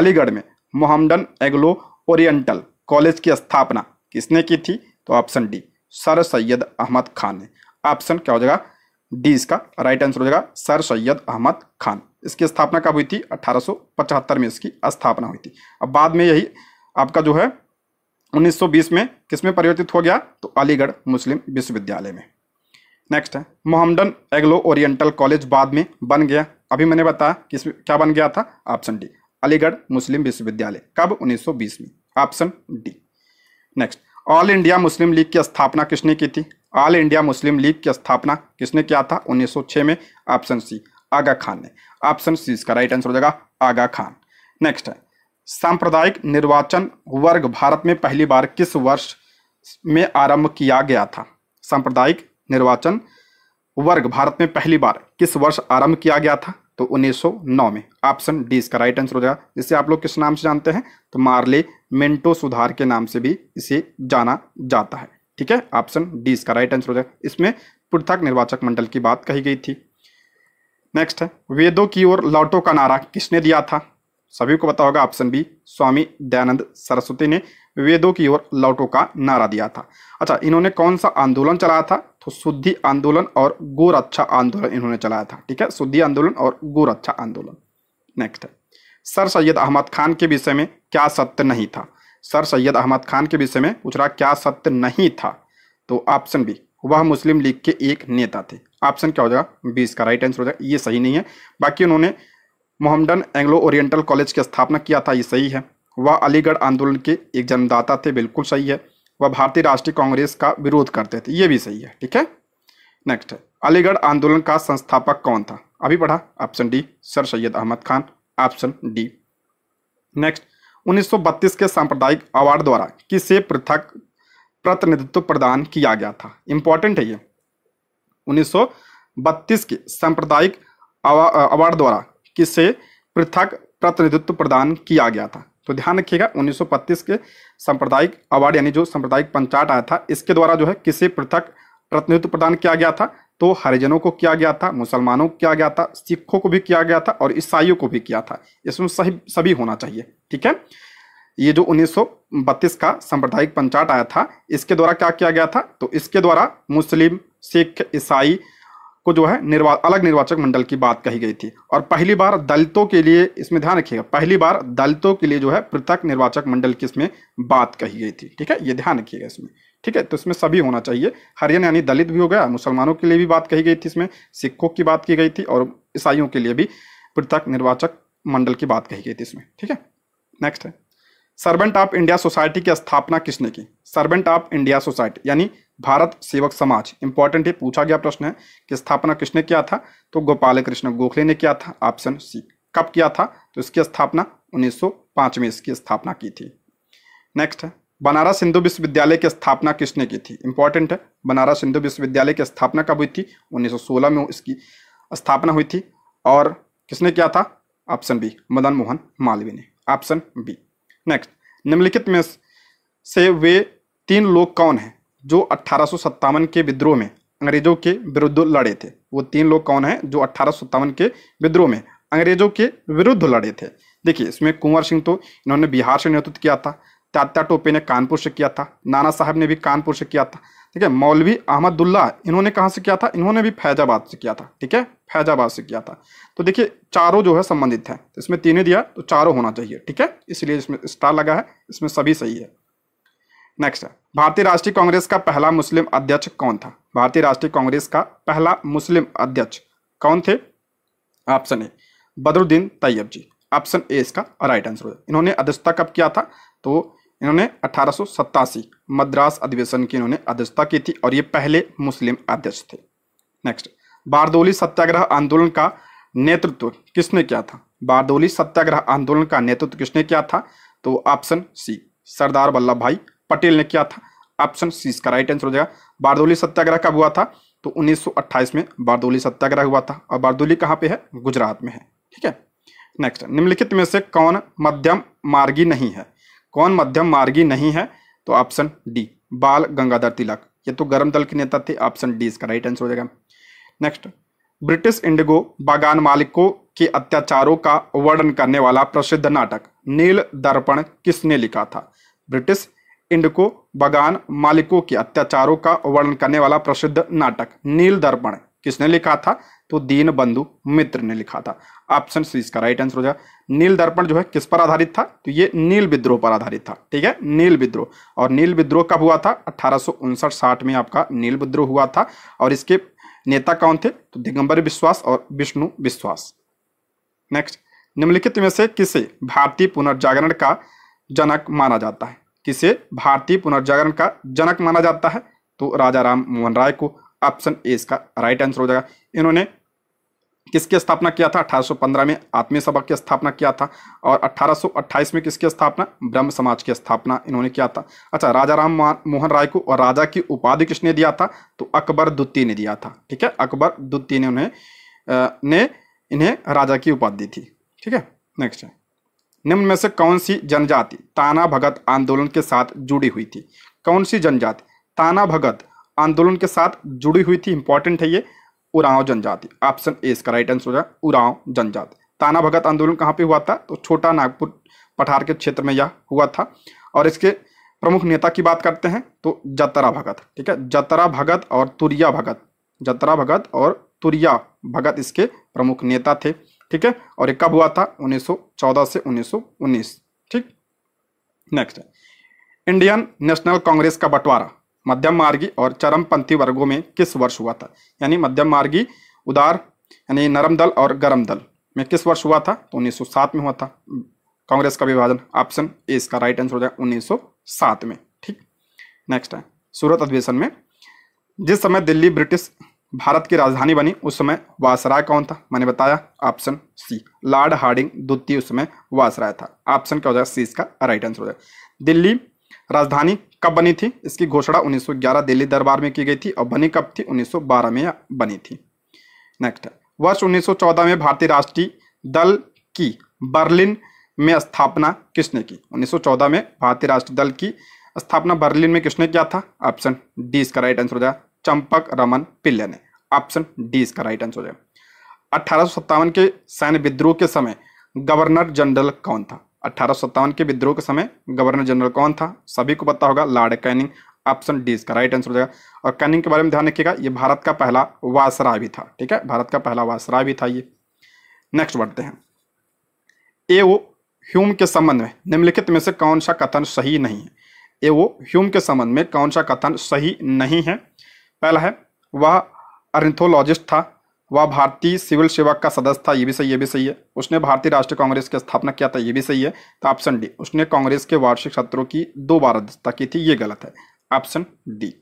अलीगढ़ में मोहम्मडन एंग्लो ओरिएंटल कॉलेज की स्थापना किसने की थी तो option D sir Syed Ahmed Khan ने ऑप्शन क्या हो जाएगा डी इसका राइट आंसर हो जाएगा सर सैयद अहमद खान इसकी स्थापना कब हुई थी 1875 में इसकी स्थापना हुई थी अब बाद में यही आपका जो है 1920 में किस में परिवर्तित हो गया तो अलीगढ़ मुस्लिम विश्वविद्यालय में नेक्स्ट है मोहम्मडन एग्लो ओरिएंटल कॉलेज बाद में बन गया अभी मैंने बताया कि क्या बन गया था ऑप्शन डी अलीगढ़ मुस्लिम विश्वविद्यालय कब 1920 में option D next all India Muslim League की स्थापना किसने की थी ऑल इंडिया मुस्लिम लीग की स्थापना किसने किया था 1906 में ऑप्शन सी आगा खान ने ऑप्शन सी इसका राइट आंसर हो जाएगा आगा खान नेक्स्ट है सांप्रदायिक निर्वाचन वर्ग भारत में पहली बार किस वर्ष में आरंभ किया गया था सांप्रदायिक निर्वाचन वर्ग भारत में पहली बार किस वर्ष आरंभ किया गया था तो 1909 में ऑप्शन डी इसका राइट आंसर हो जाएगा जिसे आप लोग किस नाम से जानते हैं तो मार्ले मेंटो सुधार के नाम से भी इसे जाना जाता है ठीक है ऑप्शन डी इसका राइट आंसर हो जाएगा इसमें पृथक निर्वाचक मंडल की बात कही गई थी नेक्स्ट है वेदों की ओर लौटो का नारा किसने दिया था सभी को पता होगा ऑप्शन बी स्वामी दयानंद सरस्वती ने वेदों की ओर लौटो का नारा दिया था अच्छा इन्होंने कौन सा आंदोलन चलाया था तो शुद्धि आंदोलन और गोरक्षा अच्छा आंदोलन इन्होंने चलाया था ठीक है शुद्धि आंदोलन और गोरक्षा अच्छा आंदोलन नेक्स्ट है सर सैयद अहमद खान के विषय में क्या सत्य नहीं था सर सैयद अहमद खान के विषय में पूछ रहा क्या सत्य नहीं था तो ऑप्शन बी वह मुस्लिम लीग के एक नेता थे ऑप्शन क्या हो जाएगा बी इसका राइट आंसर हो जाएगा ये सही नहीं है बाकी उन्होंने मोहम्मदन एंग्लो ओरिएंटल कॉलेज की स्थापना किया था ये सही है वह अलीगढ़ आंदोलन के एक जन्मदाता थे बिल्कुल सही है वह भारतीय राष्ट्रीय कांग्रेस का विरोध करते थे ये भी सही है ठीक है नेक्स्ट अलीगढ़ आंदोलन का संस्थापक कौन था अभी पढ़ा option D sir Syed Ahmed Khan option D next 1932 के सांप्रदायिक अवार्ड द्वारा किसे पृथक प्रतिनिधित्व प्रदान किया गया था इंपॉर्टेंट है ये 1932 के सांप्रदायिक अवार्ड द्वारा किसे पृथक प्रतिनिधित्व प्रदान किया गया था तो ध्यान रखिएगा 1935 के सांप्रदायिक अवार्ड यानी जो सांप्रदायिक पंचायत आया था इसके द्वारा जो है किसे पृथक प्रतिनिधित्व प्रदान किया गया था तो हरिजनों को किया गया था मुसलमानों को किया गया था सिखों को भी किया गया था और ईसाइयों को भी किया था इसमें सही सभी होना चाहिए ठीक है ये जो 1932 का सांप्रदायिक पंचायत आया था इसके द्वारा क्या किया गया था तो इसके द्वारा मुस्लिम सिख ईसाई को जो है निर्वा अलग निर्वाचक मंडल की बात कही गई थी और पहली बार दलितों के लिए इसमें ध्यान रखिएगा पहली बार दलितों के लिए जो है पृथक निर्वाचक मंडल की इसमें बात कही गई थी ठीक है ये ध्यान रखिएगा इसमें ठीक है तो इसमें सभी होना चाहिए हरियाणा यानी दलित भी हो गया मुसलमानों के लिए भी बात कही गई थी इसमें सिखों की बात की गई थी और ईसाइयों के लिए भी पृथक निर्वाचक मंडल की बात कही गई थी इसमें ठीक है नेक्स्ट है सर्वेंट ऑफ इंडिया सोसाइटी की स्थापना किसने की सर्वेंट ऑफ इंडिया सोसाइटी यानी भारत सेवक समाज इंपॉर्टेंट है पूछा गया प्रश्न है कि स्थापना किसने किया था तो गोपाल कृष्ण गोखले ने किया था ऑप्शन सी कब किया था तो इसकी स्थापना 1905 में इसकी स्थापना की थी नेक्स्ट है बनारस हिंदू विश्वविद्यालय की स्थापना किसने की थी इंपॉर्टेंट है बनारस हिंदू विश्वविद्यालय की स्थापना कब हुई थी 1916 में इसकी स्थापना हुई थी और किसने किया था ऑप्शन बी मदन मोहन मालवीय ने ऑप्शन बी नेक्स्ट निम्नलिखित में से वे तीन लोग कौन हैं जो अट्ठारह के विद्रोह में अंग्रेजों के विरुद्ध लड़े थे वो तीन लोग कौन हैं जो अट्ठारह के विद्रोह में अंग्रेजों के विरुद्ध लड़े थे देखिए इसमें कुंवर सिंह तो इन्होंने बिहार से नेतृत्व किया था तात्या टोपे ने कानपुर से किया था नाना साहब ने भी कानपुर से किया था ठीक है मौलवी अहमदुल्ला इन्होंने कहाँ से किया था इन्होंने भी फैजाबाद से किया था ठीक है फैजाबाद से किया था तो देखिए चारों जो है संबंधित है इसमें तीन दिया तो चारों होना चाहिए ठीक है इसलिए इसमें स्टार लगा है इसमें सभी सही है नेक्स्ट है भारतीय राष्ट्रीय कांग्रेस का पहला मुस्लिम अध्यक्ष कौन था भारतीय राष्ट्रीय कांग्रेस का पहला मुस्लिम अध्यक्ष कौन थे option A Badruddin Tayyab ji option A इसका राइट आंसर इन्होंने अध्यक्षता कब किया था तो इन्होंने अठारह मद्रास अधिवेशन की इन्होंने अध्यक्षता की थी और ये पहले मुस्लिम अध्यक्ष थे नेक्स्ट बारदोली सत्याग्रह आंदोलन का नेतृत्व किसने किया था बारदोली सत्याग्रह आंदोलन का नेतृत्व किसने किया था तो ऑप्शन सी सरदार वल्लभ भाई पटेल ने किया था ऑप्शन सी इसका राइट आंसर हो जाएगा बारदोली सत्याग्रह कब हुआ था तो 1928 में बारदोली सत्याग्रह हुआ था और बारदोली कहाँ पे है गुजरात में है ठीक है नेक्स्ट निम्नलिखित में से कौन मध्यम मार्गी नहीं है कौन मध्यम मार्गी नहीं है तो ऑप्शन डी बाल गंगाधर तिलक ये तो गर्म दल के नेता थे ऑप्शन डी इसका राइट आंसर हो जाएगा नेक्स्ट ब्रिटिश इंडिगो बागान मालिकों के अत्याचारों का वर्णन करने वाला प्रसिद्ध नाटक नील दर्पण किसने लिखा था ब्रिटिश इंडको बगान मालिकों के अत्याचारों का वर्णन करने वाला प्रसिद्ध नाटक नील दर्पण किसने लिखा था तो दीन बंधु मित्र ने लिखा था ऑप्शन सी इसका राइट आंसर हो जाएगा नील दर्पण जो है किस पर आधारित था तो ये नील विद्रोह पर आधारित था ठीक है नील विद्रोह और नील विद्रोह कब हुआ था अठारह साठ में आपका नील विद्रोह हुआ था और इसके नेता कौन थे तो दिगंबर विश्वास और विष्णु विश्वास नेक्स्ट निम्नलिखित में से किसे भारतीय पुनर्जागरण का जनक माना जाता है किसे भारतीय पुनर्जागरण का जनक माना जाता है तो राजा राम मोहन राय को ऑप्शन ए इसका राइट आंसर हो जाएगा इन्होंने किसकी स्थापना किया था 1815 में आत्मीय सभा की स्थापना किया था और 1828 में किसकी स्थापना ब्रह्म समाज की स्थापना इन्होंने किया था अच्छा राजा राम मोहन राय को और राजा की उपाधि किसने दिया था तो अकबर द्वितीय ने दिया था ठीक है अकबर द्वितीय ने उन्हें ने इन्हें राजा की उपाधि दी थी ठीक है नेक्स्ट है निम्न में से कौन सी जनजाति ताना भगत आंदोलन के साथ जुड़ी हुई थी कौन सी जनजाति ताना भगत आंदोलन के साथ जुड़ी हुई थी इंपॉर्टेंट है ये उराव जनजाति ऑप्शन ए इसका राइट आंसर हो जाए उराव जनजाति ताना भगत आंदोलन कहाँ पे हुआ था तो छोटा नागपुर पठार के क्षेत्र में यह हुआ था और इसके प्रमुख नेता की बात करते हैं तो जतरा भगत ठीक है जतरा भगत और तुरिया भगत जतरा भगत और तुरिया भगत इसके प्रमुख नेता थे ठीक है और ये कब हुआ था 1914 से 1919 ठीक नेक्स्ट इंडियन नेशनल कांग्रेस का बंटवारा मध्यम मार्गी और चरमपंथी वर्गों में किस वर्ष हुआ था यानी मध्यम मार्गी उदार यानी नरम दल और गरम दल में किस वर्ष हुआ था तो 1907 में हुआ था कांग्रेस का विभाजन ऑप्शन ए इसका राइट आंसर हो जाए 1907 में ठीक नेक्स्ट है सूरत अधिवेशन में जिस समय दिल्ली ब्रिटिश भारत की राजधानी बनी उस समय वासराय कौन था मैंने बताया ऑप्शन सी लॉर्ड हार्डिंग द्वितीय उस समय वासराय था ऑप्शन क्या हो जाएगा सी इसका राइट आंसर हो जाएगा दिल्ली राजधानी कब बनी थी इसकी घोषणा 1911 दिल्ली दरबार में की गई थी और बनी कब थी 1912 में बनी थी नेक्स्ट वर्ष 1914 में भारतीय राष्ट्रीय दल की बर्लिन में स्थापना किसने की 1914 में भारतीय राष्ट्रीय दल की स्थापना बर्लिन में किसने किया था ऑप्शन डी इसका राइट आंसर हो जाएगा चंपक रमन पिल्ले ने ऑप्शन डी इसका राइट आंसर हो जाए अठारह के सैन्य विद्रोह के समय गवर्नर जनरल कौन था अठारह के विद्रोह के समय गवर्नर जनरल कौन था सभी को पता होगा लॉर्ड कैनिंग ऑप्शन डी इसका राइट आंसर हो जाएगा और कैनिंग के बारे में ध्यान रखिएगा ये भारत का पहला वासरा भी था ठीक है भारत का पहला वासरा भी था ये नेक्स्ट बढ़ते हैं ए वो ह्यूम के संबंध में निम्नलिखित में से कौन सा कथन सही नहीं है ए वो ह्यूम के संबंध में कौन सा कथन सही नहीं है पहला है वह अर्निथोलॉजिस्ट था वह भारतीय सिविल सेवक का सदस्य था ये भी सही ये भी सही है उसने भारतीय राष्ट्रीय कांग्रेस की स्थापना किया था ये भी सही है तो ऑप्शन डी उसने कांग्रेस के वार्षिक सत्रों की दो बार अध्यक्षता की थी ये गलत है ऑप्शन डी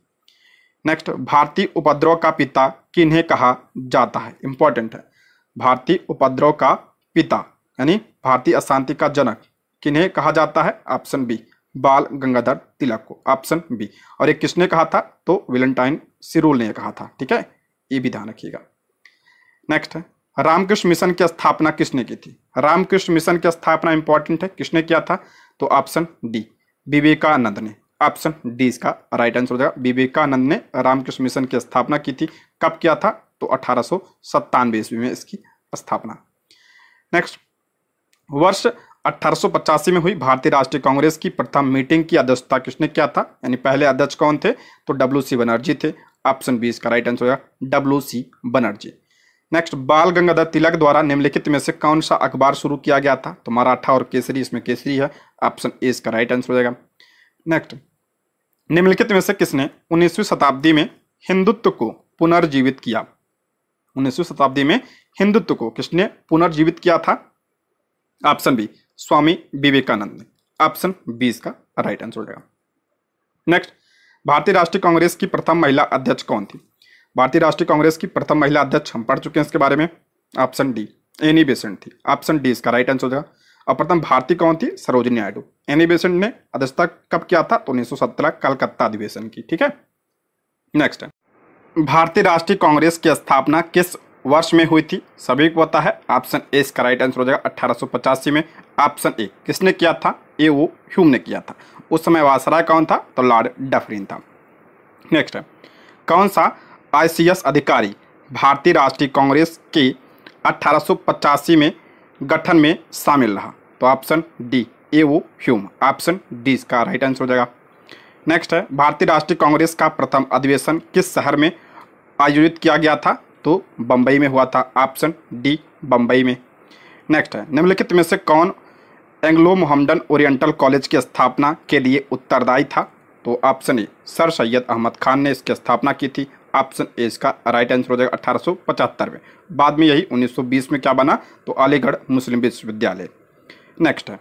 नेक्स्ट भारतीय उपद्रव का पिता किन्हें कहा जाता है इंपॉर्टेंट है भारतीय उपद्रव का पिता यानी भारतीय अशांति का जनक किन्हें कहा जाता है ऑप्शन बी बाल गंगाधर तिलक को ऑप्शन बी और ये किसने कहा था तो वेलेंटाइन सिरूल ने कहा था ठीक है ये भी ध्यान रखिएगा नेक्स्ट रामकृष्ण मिशन की स्थापना किसने की थी रामकृष्ण मिशन की स्थापना इंपॉर्टेंट है किसने किया था तो ऑप्शन डी विवेकानंद ने ऑप्शन डी इसका राइट आंसर हो जाएगा विवेकानंद ने रामकृष्ण मिशन की स्थापना की थी कब किया था तो अठारह ईस्वी में इसकी स्थापना नेक्स्ट वर्ष अठारह में हुई भारतीय राष्ट्रीय कांग्रेस की प्रथम मीटिंग की अध्यक्षता किसने किया था यानी पहले अध्यक्ष कौन थे तो डब्ल्यू सी बनर्जी थे ऑप्शन बी इसका राइट आंसर होगा W C Banerjee next Bal Gangadhar तिलक द्वारा निम्नलिखित में से कौन सा अखबार शुरू किया गया था तो मराठा और केसरी इसमें केसरी है ऑप्शन ए इसका राइट आंसर हो जाएगा नेक्स्ट निम्नलिखित में से किसने उन्नीसवीं शताब्दी में हिंदुत्व को पुनर्जीवित किया उन्नीसवीं शताब्दी में हिंदुत्व को किसने पुनर्जीवित किया था ऑप्शन बी स्वामी विवेकानंद ने ऑप्शन बी इसका राइट आंसर हो जाएगा नेक्स्ट भारतीय राष्ट्रीय कांग्रेस की प्रथम महिला अध्यक्ष कौन थी भारतीय राष्ट्रीय कांग्रेस की प्रथम महिला अध्यक्ष हम पढ़ चुके हैं इसके बारे में ऑप्शन डी एनी बेसेंट थी ऑप्शन डी इसका राइट आंसर होगा और प्रथम भारती कौन थी सरोजनी नायडू एनी बेसेंट ने अध्यक्षता कब किया था तो उन्नीस कलकत्ता अधिवेशन की ठीक है नेक्स्ट भारतीय राष्ट्रीय कांग्रेस की स्थापना किस वर्ष में हुई थी सभी को पता है ऑप्शन ए इसका राइट आंसर हो जाएगा अठारह में ऑप्शन ए किसने किया था ये वो ह्यूम ने किया था उस समय वासराय कौन था तो लॉर्ड डफरिन था नेक्स्ट कौन सा आईसीएस अधिकारी भारतीय राष्ट्रीय कांग्रेस के अट्ठारह में गठन में शामिल रहा तो option D A O Hume option D इसका राइट आंसर हो जाएगा नेक्स्ट है भारतीय राष्ट्रीय कांग्रेस का प्रथम अधिवेशन किस शहर में आयोजित किया गया था तो बंबई में हुआ था ऑप्शन डी बंबई में नेक्स्ट है निम्नलिखित में से कौन एंग्लो मोहम्मदन ओरिएंटल कॉलेज की स्थापना के लिए उत्तरदायी था तो option A sir Syed Ahmed Khan ने इसकी स्थापना की थी ऑप्शन ए इसका राइट आंसर हो जाएगा अठारह में बाद में यही 1920 में क्या बना तो अलीगढ़ मुस्लिम विश्वविद्यालय नेक्स्ट है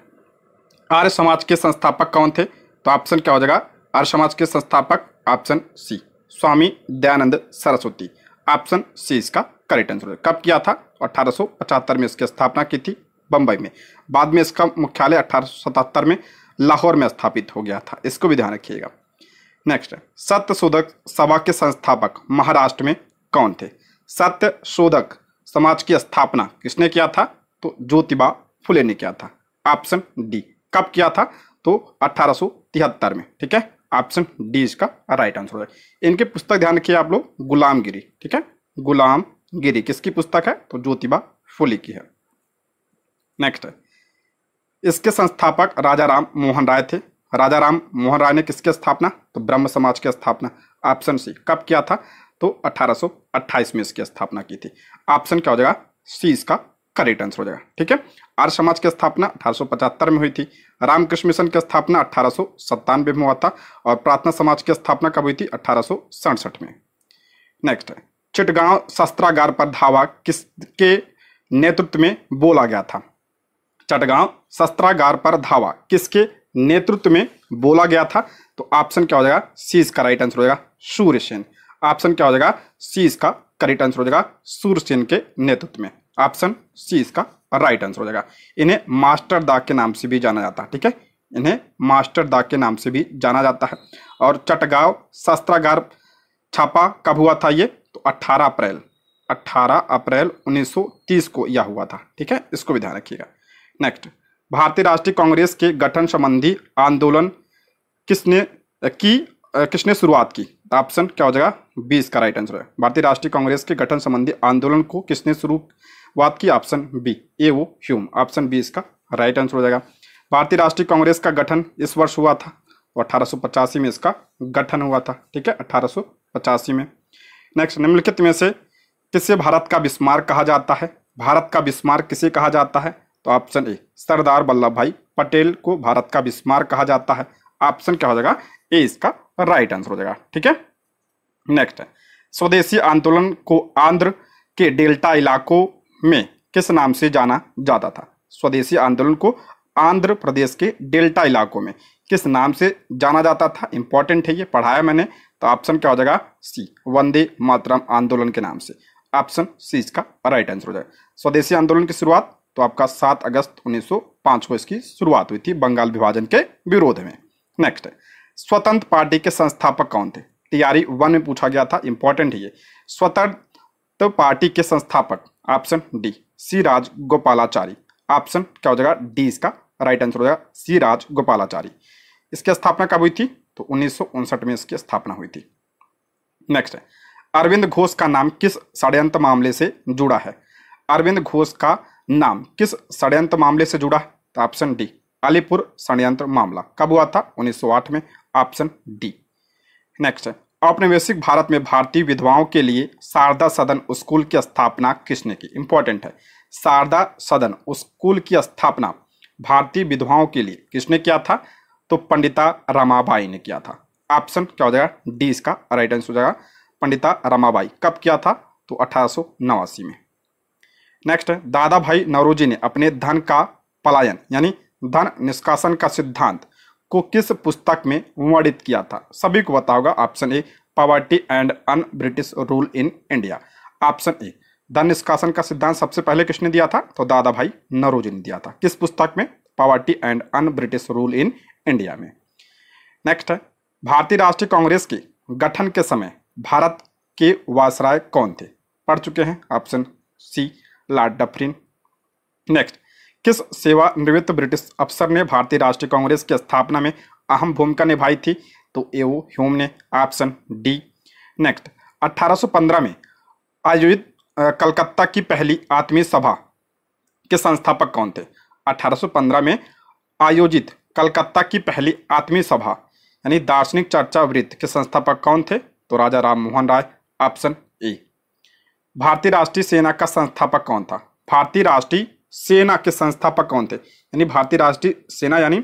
आर्य समाज के संस्थापक कौन थे तो ऑप्शन क्या हो जाएगा आर्य समाज के संस्थापक option C Swami Dayanand Saraswati option C इसका करेक्ट आंसर कब किया था तो अठारह में इसकी स्थापना की थी बंबई में बाद में इसका मुख्यालय अठारह में लाहौर में स्थापित हो गया था इसको भी ध्यान रखिएगा नेक्स्ट सत्य शोधक सभा के संस्थापक महाराष्ट्र में कौन थे सत्य शोधक समाज की स्थापना किसने किया था तो ज्योतिबा फुले ने किया था ऑप्शन डी कब किया था तो अठारह में ठीक है ऑप्शन डी इसका राइट आंसर है इनकी पुस्तक ध्यान रखिए आप लोग गुलामगिरी ठीक है गुलाम गिरी किसकी पुस्तक है तो ज्योतिबा फुले की है नेक्स्ट इसके संस्थापक राजा राम मोहन राय थे राजा राम मोहन राय ने किसकी स्थापना तो ब्रह्म समाज की स्थापना ऑप्शन सी कब किया था तो 1828 में इसकी स्थापना की थी ऑप्शन क्या हो जाएगा सी इसका करेक्ट आंसर हो जाएगा ठीक है आर्य समाज की स्थापना 1875 में हुई थी रामकृष्ण मिशन की स्थापना अठारह में हुआ था और प्रार्थना समाज की स्थापना कब हुई थी अठारह में नेक्स्ट चिटगांव शस्त्रागार पर धावा किसके नेतृत्व में बोला गया था चटगांव शस्त्रागार पर धावा किसके नेतृत्व में बोला गया था तो ऑप्शन क्या हो जाएगा सी इसका राइट आंसर हो जाएगा सूर्यसेन ऑप्शन क्या हो जाएगा सी इसका करेक्ट आंसर हो जाएगा सूर्यसेन के नेतृत्व में ऑप्शन सी इसका राइट आंसर हो जाएगा इन्हें मास्टर दाग के नाम से भी जाना जाता है ठीक है इन्हें मास्टर दाग के नाम से भी जाना जाता है और चटगांव शस्त्रागार छापा कब हुआ था ये तो 18 अप्रैल 18 अप्रैल 1930 को यह हुआ था ठीक है इसको भी ध्यान रखिएगा नेक्स्ट भारतीय राष्ट्रीय कांग्रेस के गठन संबंधी आंदोलन किसने की किसने शुरुआत की ऑप्शन क्या हो जाएगा बी इसका राइट आंसर है भारतीय राष्ट्रीय कांग्रेस के गठन संबंधी आंदोलन को किसने शुरुआत की option B A O Hume option B इसका राइट आंसर हो जाएगा भारतीय राष्ट्रीय कांग्रेस का गठन इस वर्ष हुआ था और अठारह में इसका गठन हुआ था ठीक है अठारह में नेक्स्ट निम्नलिखित में से किसे भारत का बिस्मार्क कहा जाता है भारत का बिस्मार्क किसे कहा जाता है तो ऑप्शन ए सरदार वल्लभ भाई पटेल को भारत का बिस्मार कहा जाता है ऑप्शन क्या हो जाएगा ए इसका राइट आंसर हो जाएगा ठीक है नेक्स्ट स्वदेशी आंदोलन को आंध्र के डेल्टा इलाकों में किस नाम से जाना जाता था स्वदेशी आंदोलन को आंध्र प्रदेश के डेल्टा इलाकों में किस नाम से जाना जाता था इंपॉर्टेंट है ये पढ़ाया मैंने तो ऑप्शन क्या हो जाएगा सी वंदे मातरम आंदोलन के नाम से ऑप्शन सी इसका राइट आंसर हो जाएगा स्वदेशी आंदोलन की शुरुआत तो आपका 7 अगस्त 1905 को इसकी शुरुआत हुई थी बंगाल विभाजन के विरोध में नेक्स्ट स्वतंत्र पार्टी के संस्थापक कौन थे तैयारी वन में पूछा गया था इंपॉर्टेंट ये स्वतंत्र पार्टी के संस्थापक option D C Rajagopalachari option क्या हो जाएगा डी इसका राइट आंसर हो जाएगा सी राज गोपालाचारी इसकी स्थापना कब हुई थी तो उन्नीस में इसकी स्थापना हुई थी नेक्स्ट अरविंद घोष का नाम किस षडयंत्र मामले से जुड़ा है अरविंद घोष का नाम किस षडयंत्र मामले से जुड़ा है तो ऑप्शन डी अलीपुर षडयंत्र मामला कब हुआ था 1908 में ऑप्शन डी नेक्स्ट है औपनिवेशिक भारत में भारतीय विधवाओं के लिए शारदा सदन स्कूल की स्थापना किसने की इंपॉर्टेंट है शारदा सदन स्कूल की स्थापना भारतीय विधवाओं के लिए किसने किया था तो पंडिता रमाबाई ने किया था ऑप्शन क्या हो जाएगा डी इसका राइट आंसर हो जाएगा पंडिता रमाबाई कब किया था तो अठारह में नेक्स्ट दादा भाई नवरोजी ने अपने धन का पलायन यानी धन निष्कासन का सिद्धांत को किस पुस्तक में वर्णित किया था सभी को बताओगा option A poverty and un British rule in India option A धन निष्कासन का सिद्धांत सबसे पहले किसने दिया था तो दादा भाई नरोजी ने दिया था किस पुस्तक में poverty and un British rule in India में नेक्स्ट भारतीय राष्ट्रीय कांग्रेस के गठन के समय भारत के वासराय कौन थे पढ़ चुके हैं option C Lord Dufferin next किस सेवानिवृत्त ब्रिटिश अफसर ने भारतीय राष्ट्रीय कांग्रेस की स्थापना में अहम भूमिका निभाई थी तो ए ओ ह्यूम ने ऑप्शन डी नेक्स्ट 1815 में आयोजित कलकत्ता की पहली आत्मीय सभा के संस्थापक कौन थे 1815 में आयोजित कलकत्ता की पहली आत्मीय सभा यानी दार्शनिक चर्चा वृत्त के संस्थापक कौन थे तो राजा राम मोहन राय ऑप्शन भारतीय राष्ट्रीय सेना का संस्थापक कौन था भारतीय राष्ट्रीय सेना के संस्थापक कौन थे यानी भारतीय राष्ट्रीय सेना यानी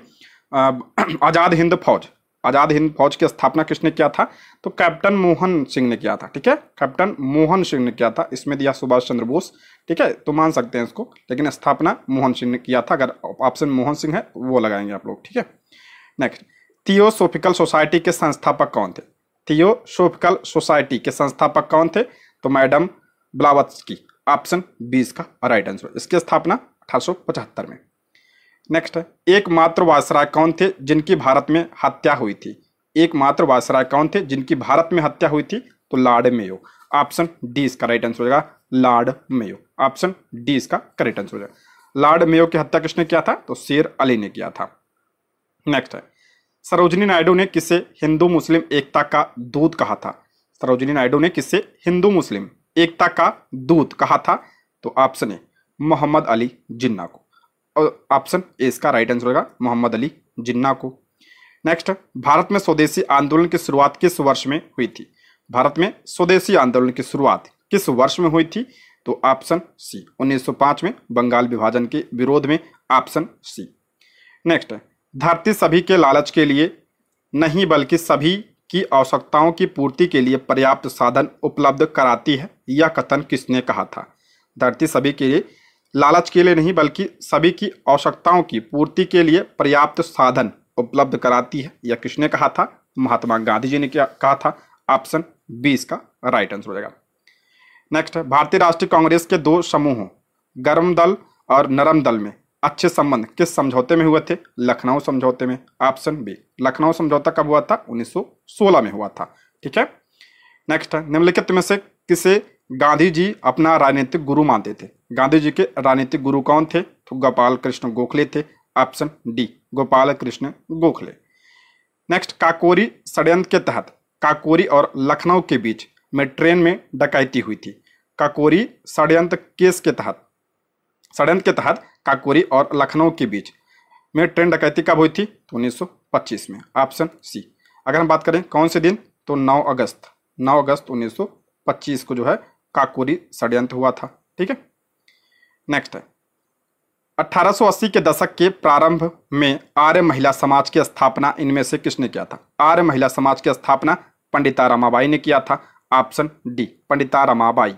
आज़ाद हिंद फौज आज़ाद हिंद फौज की स्थापना किसने किया था तो कैप्टन मोहन सिंह ने किया था ठीक है कैप्टन मोहन सिंह ने किया था इसमें दिया सुभाष चंद्र बोस ठीक है तो मान सकते हैं इसको लेकिन स्थापना मोहन सिंह ने किया था अगर ऑप्शन मोहन सिंह है वो लगाएंगे आप लोग ठीक है नेक्स्ट थियोसोफिकल सोसाइटी के संस्थापक कौन थे थियोसोफिकल सोसाइटी के संस्थापक कौन थे तो मैडम ब्लावत्स्की ऑप्शन बी इसका राइट आंसर इसकी स्थापना अठारह में नेक्स्ट एकमात्र वासराय कौन थे जिनकी भारत में हत्या हुई थी एकमात्र वासराय कौन थे जिनकी भारत में हत्या हुई थी तो लार्ड मेयो ऑप्शन डी इसका राइट आंसर हो जाएगा लाड मेयो ऑप्शन डी इसका करेक्ट आंसर हो जाएगा लाड मेयो की हत्या किसने किया था तो शेर अली ने किया था नेक्स्ट है सरोजनी नायडू ने किसे हिंदू मुस्लिम एकता का दूत कहा था सरोजनी नायडू ने किसे हिंदू मुस्लिम एकता का दूत कहा था तो ऑप्शन ए मोहम्मद अली जिन्ना को और ऑप्शन ए इसका राइट आंसर होगा मोहम्मद अली जिन्ना को नेक्स्ट भारत में स्वदेशी आंदोलन की शुरुआत किस वर्ष में हुई थी भारत में स्वदेशी आंदोलन की शुरुआत किस वर्ष में हुई थी तो ऑप्शन सी 1905 में बंगाल विभाजन के विरोध में ऑप्शन सी नेक्स्ट धरती सभी के लालच के लिए नहीं बल्कि सभी की आवश्यकताओं की पूर्ति के लिए पर्याप्त साधन उपलब्ध कराती है यह कथन किसने कहा था धरती सभी के लिए लालच के लिए नहीं बल्कि सभी की आवश्यकताओं की पूर्ति के लिए पर्याप्त साधन उपलब्ध कराती है यह किसने कहा था महात्मा गांधी जी ने क्या कहा था ऑप्शन बीस का राइट आंसर हो जाएगा नेक्स्ट भारतीय राष्ट्रीय कांग्रेस के दो समूहों गर्म दल और नरम दल में अच्छे संबंध किस समझौते में हुए थे लखनऊ समझौते में ऑप्शन बी लखनऊ समझौता कब हुआ था 1916 में हुआ था ठीक है नेक्स्ट है निम्नलिखित में से किसे गांधी जी अपना राजनीतिक गुरु मानते थे गांधी जी के राजनीतिक गुरु कौन थे तो गोपाल कृष्ण गोखले थे option D Gopal Krishna Gokhale next Kakori षडयंत्र के तहत काकोरी और लखनऊ के बीच में ट्रेन में डकैती हुई थी काकोरी षडयंत्र केस के तहत षडयंत्र के तहत काकोरी और लखनऊ के बीच में ट्रेन डकैती कब हुई थी तो 1925 में ऑप्शन सी अगर हम बात करें कौन से दिन तो 9 अगस्त 9 अगस्त 1925 को जो है काकोरी षड्यंत्र हुआ था ठीक है नेक्स्ट है 1880 के दशक के प्रारंभ में आर्य महिला समाज की स्थापना इनमें से किसने किया था आर्य महिला समाज की स्थापना पंडिता रमाबाई ने किया था ऑप्शन डी पंडिता रमाबाई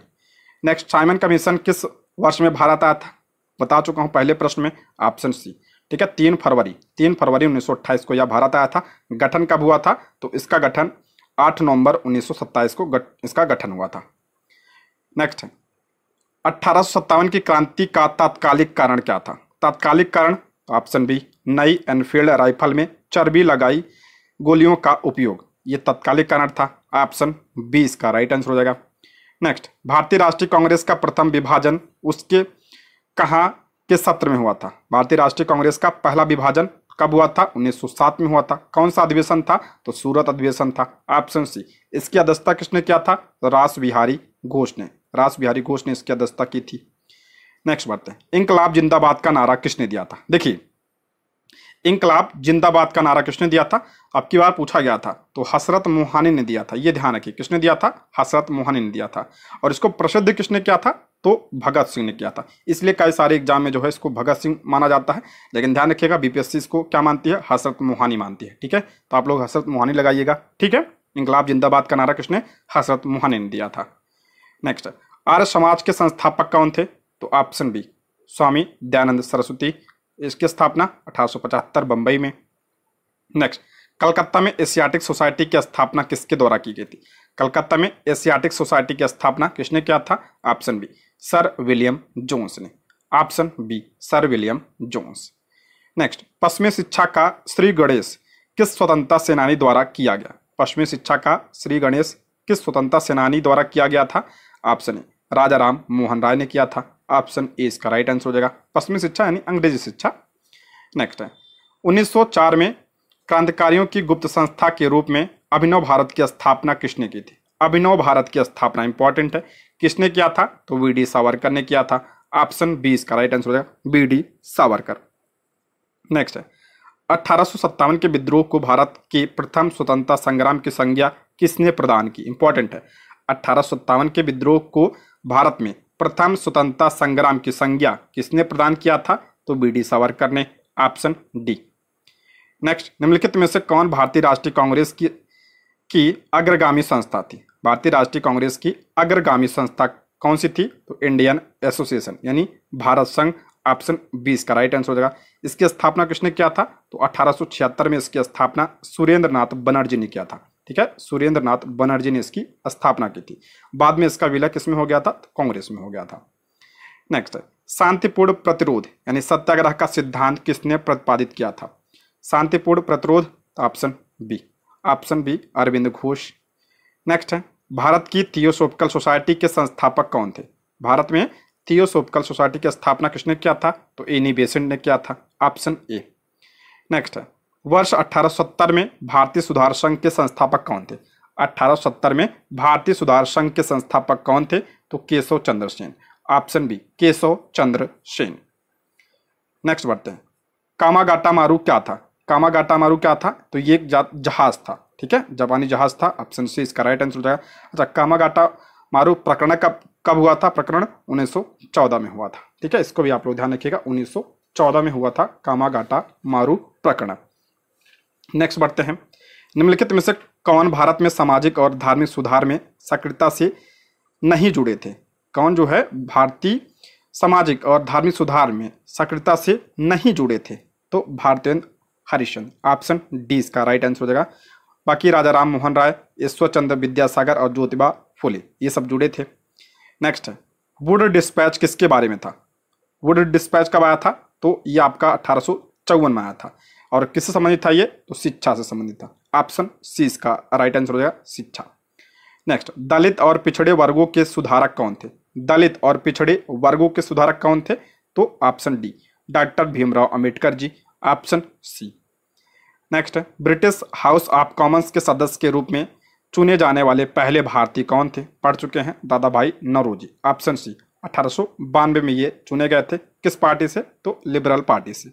नेक्स्ट साइमन कमीशन किस वर्ष में भारत आया था बता चुका हूँ पहले प्रश्न में ऑप्शन सी ठीक है तीन फरवरी तीन फरवरी उन्नीस को यह भारत आया था गठन कब हुआ था तो इसका गठन आठ नवंबर उन्नीस को गट, इसका गठन हुआ था नेक्स्ट अट्ठारह की क्रांति का तात्कालिक कारण क्या था तात्कालिक कारण ऑप्शन बी नई एनफील्ड राइफल में चर्बी लगाई गोलियों का उपयोग ये तत्कालिक कारण था ऑप्शन बी इसका राइट आंसर हो जाएगा नेक्स्ट भारतीय राष्ट्रीय कांग्रेस का प्रथम विभाजन उसके कहा के सत्र में हुआ था भारतीय राष्ट्रीय कांग्रेस का पहला विभाजन कब हुआ था 1907 में हुआ था कौन सा अधिवेशन था तो सूरत अधिवेशन था ऑप्शन सी इसकी अध्यक्षता किसने किया था तो रास बिहारी घोष ने रास बिहारी घोष ने इसकी अध्यक्षता की थी नेक्स्ट बढ़ते हैं इंकलाब जिंदाबाद का नारा किसने दिया था देखिए इंकलाब जिंदाबाद का नारा किसने दिया था अब की बार पूछा गया था तो हसरत मोहानी ने दिया था ये ध्यान रखिए किसने दिया था हसरत मोहानी ने दिया था और इसको प्रसिद्ध किसने किया था तो भगत सिंह ने किया था इसलिए कई सारे एग्जाम में जो है इसको भगत सिंह माना जाता है लेकिन ध्यान रखिएगा बीपीएससी इसको क्या मानती है हसरत मोहानी मानती है ठीक है तो आप लोग हसरत मोहानी लगाइएगा ठीक है इंकलाब जिंदाबाद का नारा किसने हसरत मोहानी ने दिया था नेक्स्ट आर्य समाज के संस्थापक कौन थे तो ऑप्शन बी स्वामी दयानंद सरस्वती इसकी स्थापना अठारह बंबई में नेक्स्ट कलकत्ता में एशियाटिक सोसाइटी की स्थापना किसके द्वारा की गई थी कलकत्ता में एशियाटिक सोसाइटी की स्थापना किसने किया था option B sir William Jones ने option B sir William Jones next पश्चिमी शिक्षा का श्री गणेश किस स्वतंत्रता सेनानी द्वारा किया गया पश्चिमी शिक्षा का श्री गणेश किस स्वतंत्रता सेनानी द्वारा किया गया था ऑप्शन ए राजा राम मोहन राय ने किया था ऑप्शन ए इसका राइट आंसर हो जाएगा पश्चिमी शिक्षा यानी अंग्रेजी शिक्षा नेक्स्ट है 1904 में क्रांतिकारियों की गुप्त संस्था के रूप में अभिनव भारत की स्थापना किसने की थी अभिनव भारत की स्थापना इंपॉर्टेंट है किसने किया था तो वी डी सावरकर ने किया था ऑप्शन बी इसका राइट आंसर हो जाएगा बी डी सावरकर नेक्स्ट है अठारह के विद्रोह को भारत के प्रथम स्वतंत्रता संग्राम की संज्ञा किसने प्रदान की इंपॉर्टेंट है अठारह के विद्रोह को भारत में प्रथम स्वतंत्रता संग्राम की संज्ञा किसने प्रदान किया था तो बी डी सावरकर ने ऑप्शन डी नेक्स्ट निम्नलिखित में से कौन भारतीय राष्ट्रीय कांग्रेस की की अग्रगामी संस्था थी भारतीय राष्ट्रीय कांग्रेस की अग्रगामी संस्था कौन सी थी तो इंडियन एसोसिएशन यानी भारत संघ ऑप्शन बी इसका राइट आंसर हो जाएगा इसकी स्थापना किसने किया था तो 1876 में इसकी स्थापना सुरेंद्र नाथ बनर्जी ने किया था ठीक है सुरेंद्र नाथ बनर्जी ने इसकी स्थापना की थी बाद में इसका विलय किसमें हो गया था कांग्रेस में हो गया था नेक्स्ट शांतिपूर्ण प्रतिरोध यानी सत्याग्रह का सिद्धांत किसने प्रतिपादित किया था शांतिपूर्ण प्रतिरोध option B option B Aurobindo Ghosh next है भारत की थियोसोफिकल सोसाइटी के संस्थापक कौन थे भारत में थियोसोफिकल सोसाइटी की स्थापना किसने किया था तो एनी बेसेंट ने किया था ऑप्शन ए नेक्स्ट है वर्ष 1870 में भारतीय सुधार संघ के संस्थापक कौन थे 1870 में भारतीय सुधार संघ के संस्थापक कौन थे तो Keshav Chandra Sen option B Keshav Chandra Sen next बढ़ते हैं कामागाटा मारू क्या था कामागाटा मारू क्या था तो ये जहाज था ठीक है जापानी जहाज था ऑप्शन सी इसका राइट आंसर हो जाएगा अच्छा कामागाटा मारू प्रकरण कब कब हुआ था प्रकरण 1914 में हुआ था ठीक है इसको भी आप लोग ध्यान रखिएगा 1914 में हुआ था कामागाटा मारू प्रकरण नेक्स्ट बढ़ते हैं निम्नलिखित में से कौन भारत में सामाजिक और धार्मिक सुधार में सक्रियता से नहीं जुड़े थे कौन जो है भारतीय सामाजिक और धार्मिक सुधार में सक्रियता से नहीं जुड़े थे तो भारतेंद्र हरिश्चंद्र ऑप्शन डी इसका राइट आंसर हो जाएगा बाकी राजा राम मोहन राय ईश्वर चंद्र विद्यासागर और ज्योतिबा फुले ये सब जुड़े थे नेक्स्ट है वुड डिस्पैच किसके बारे में था वुड डिस्पैच कब आया था तो ये आपका अठारह में आया था और किससे संबंधित था ये तो शिक्षा से संबंधित था ऑप्शन सी इसका राइट आंसर हो जाएगा शिक्षा नेक्स्ट दलित और पिछड़े वर्गों के सुधारक कौन थे दलित और पिछड़े वर्गों के सुधारक कौन थे तो option D doctor Bhimrao Ambedkar ji option C next British House of Commons के सदस्य के रूप में चुने जाने वाले पहले भारतीय कौन थे पढ़ चुके हैं दादा भाई नरोजी ऑप्शन सी अठारह में ये चुने गए थे किस पार्टी से तो लिबरल पार्टी से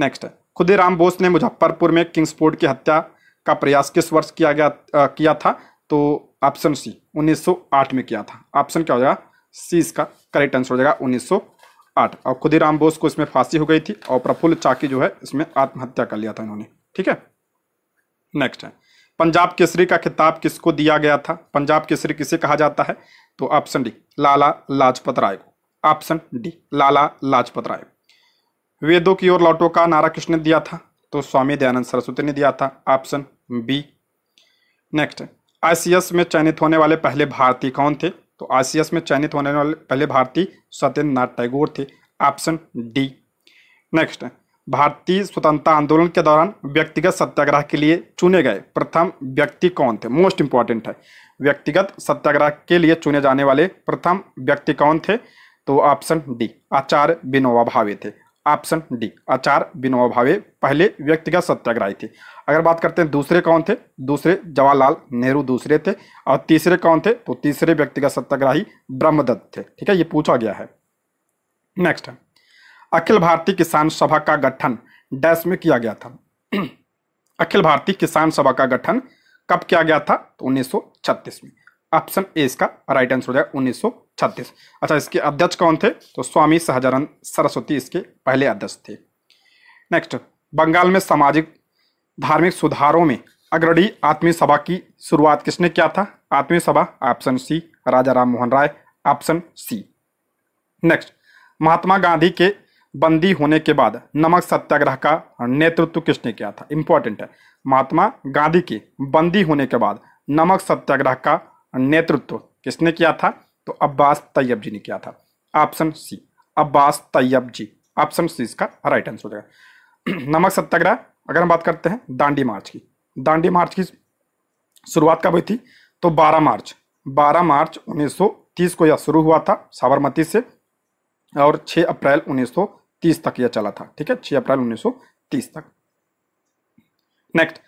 नेक्स्ट खुदीराम बोस ने मुजफ्फरपुर में किंग्स फोर्ड की हत्या का प्रयास किस वर्ष किया गया आ, किया था तो ऑप्शन सी 1908 में किया था ऑप्शन क्या हो जाएगा सी इसका करेक्ट आंसर हो जाएगा 1908 और खुदीराम बोस को इसमें फांसी हो गई थी और प्रफुल्ल चाकी जो है इसमें आत्महत्या कर लिया था इन्होंने ठीक है नेक्स्ट है पंजाब केसरी का खिताब किसको दिया गया था पंजाब केसरी किसे कहा जाता है तो ऑप्शन डी लाला लाजपत राय को ऑप्शन डी लाला लाजपत राय वेदों की ओर लौटो का नारा किसने दिया था तो स्वामी दयानंद सरस्वती ने दिया था ऑप्शन बी नेक्स्ट आईसीएस में चयनित होने वाले पहले भारतीय कौन थे तो आईसीएस में चयनित होने वाले पहले भारतीय सत्येंद्र नाथ टैगोर थे ऑप्शन डी नेक्स्ट भारतीय स्वतंत्रता आंदोलन के दौरान व्यक्तिगत सत्याग्रह के लिए चुने गए प्रथम व्यक्ति कौन थे मोस्ट इंपॉर्टेंट है व्यक्तिगत सत्याग्रह के लिए चुने जाने वाले प्रथम व्यक्ति कौन थे तो ऑप्शन डी आचार्य विनोबा भावे थे ऑप्शन डी आचार विनोबा भावे पहले व्यक्तिगत सत्याग्रही थे अगर बात करते हैं दूसरे कौन थे दूसरे जवाहरलाल नेहरू दूसरे थे और तीसरे कौन थे तो तीसरे व्यक्तिगत सत्याग्रही ब्रह्मदत्त थे ठीक है ये पूछा गया है नेक्स्ट अखिल भारतीय किसान सभा का गठन डैश में किया गया था अखिल भारतीय किसान सभा का गठन कब किया गया था तो उन्नीस में ऑप्शन ए इसका राइट आंसर हो जाएगा उन्नीस अच्छा इसके अध्यक्ष कौन थे तो स्वामी सहजानंद सरस्वती इसके पहले अध्यक्ष थे नेक्स्ट बंगाल में सामाजिक धार्मिक सुधारों में अग्रणी आत्मीय सभा की शुरुआत किसने किया था Atmiya Sabha option C Raja Ram Mohan Roy option C next Mahatma Gandhi के बंदी होने के बाद नमक सत्याग्रह का नेतृत्व किसने किया था इंपॉर्टेंट है महात्मा गांधी के बंदी होने के बाद नमक सत्याग्रह का नेतृत्व किसने किया था तो अब्बास तैयब जी ने किया था ऑप्शन सी अब्बास तैयब जी ऑप्शन सी इसका राइट आंसर हो जाएगा नमक सत्याग्रह अगर हम बात करते हैं दांडी मार्च की दांडी मार्च की शुरुआत कब हुई थी तो 12 मार्च 12 मार्च 1930 को यह शुरू हुआ था साबरमती से और 6 अप्रैल 1930 तक यह चला था ठीक है 6 अप्रैल 1930 तक नेक्स्ट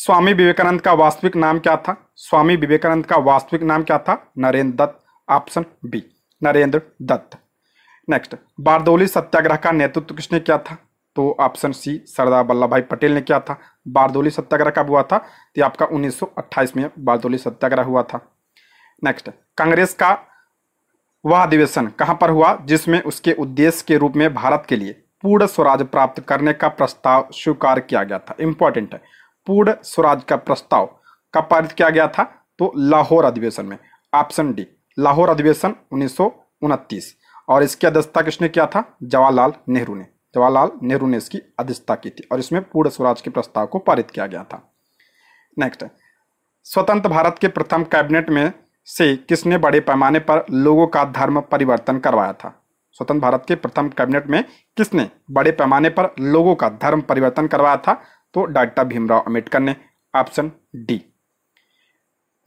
स्वामी विवेकानंद का वास्तविक नाम क्या था स्वामी विवेकानंद का वास्तविक नाम क्या था Narendra Datta option B Narendra Datta next Bardoli Satyagraha का नेतृत्व किसने किया था तो ऑप्शन सी सरदार वल्लभ भाई पटेल ने किया था बारदौली सत्याग्रह कब हुआ था तो आपका 1928 में बारदोली सत्याग्रह हुआ था नेक्स्ट कांग्रेस का वह अधिवेशन कहाँ पर हुआ जिसमें उसके उद्देश्य के रूप में भारत के लिए पूर्ण स्वराज प्राप्त करने का प्रस्ताव स्वीकार किया गया था इंपॉर्टेंट है पूर्ण स्वराज का प्रस्ताव कब पारित किया गया था तो लाहौर अधिवेशन में ऑप्शन डी लाहौर अधिवेशन उन्नीस और इसकी अध्यक्षता किसने किया था जवाहरलाल नेहरू ने जवाहरलाल नेहरू ने इसकी अध्यक्षता की थी और इसमें पूर्ण स्वराज के प्रस्ताव को पारित किया गया था नेक्स्ट स्वतंत्र भारत के प्रथम कैबिनेट में से किसने बड़े पैमाने पर लोगों का धर्म परिवर्तन करवाया था स्वतंत्र भारत के प्रथम कैबिनेट में किसने बड़े पैमाने पर लोगों का धर्म परिवर्तन करवाया था तो डॉक्टर भीमराव अम्बेडकर ने ऑप्शन डी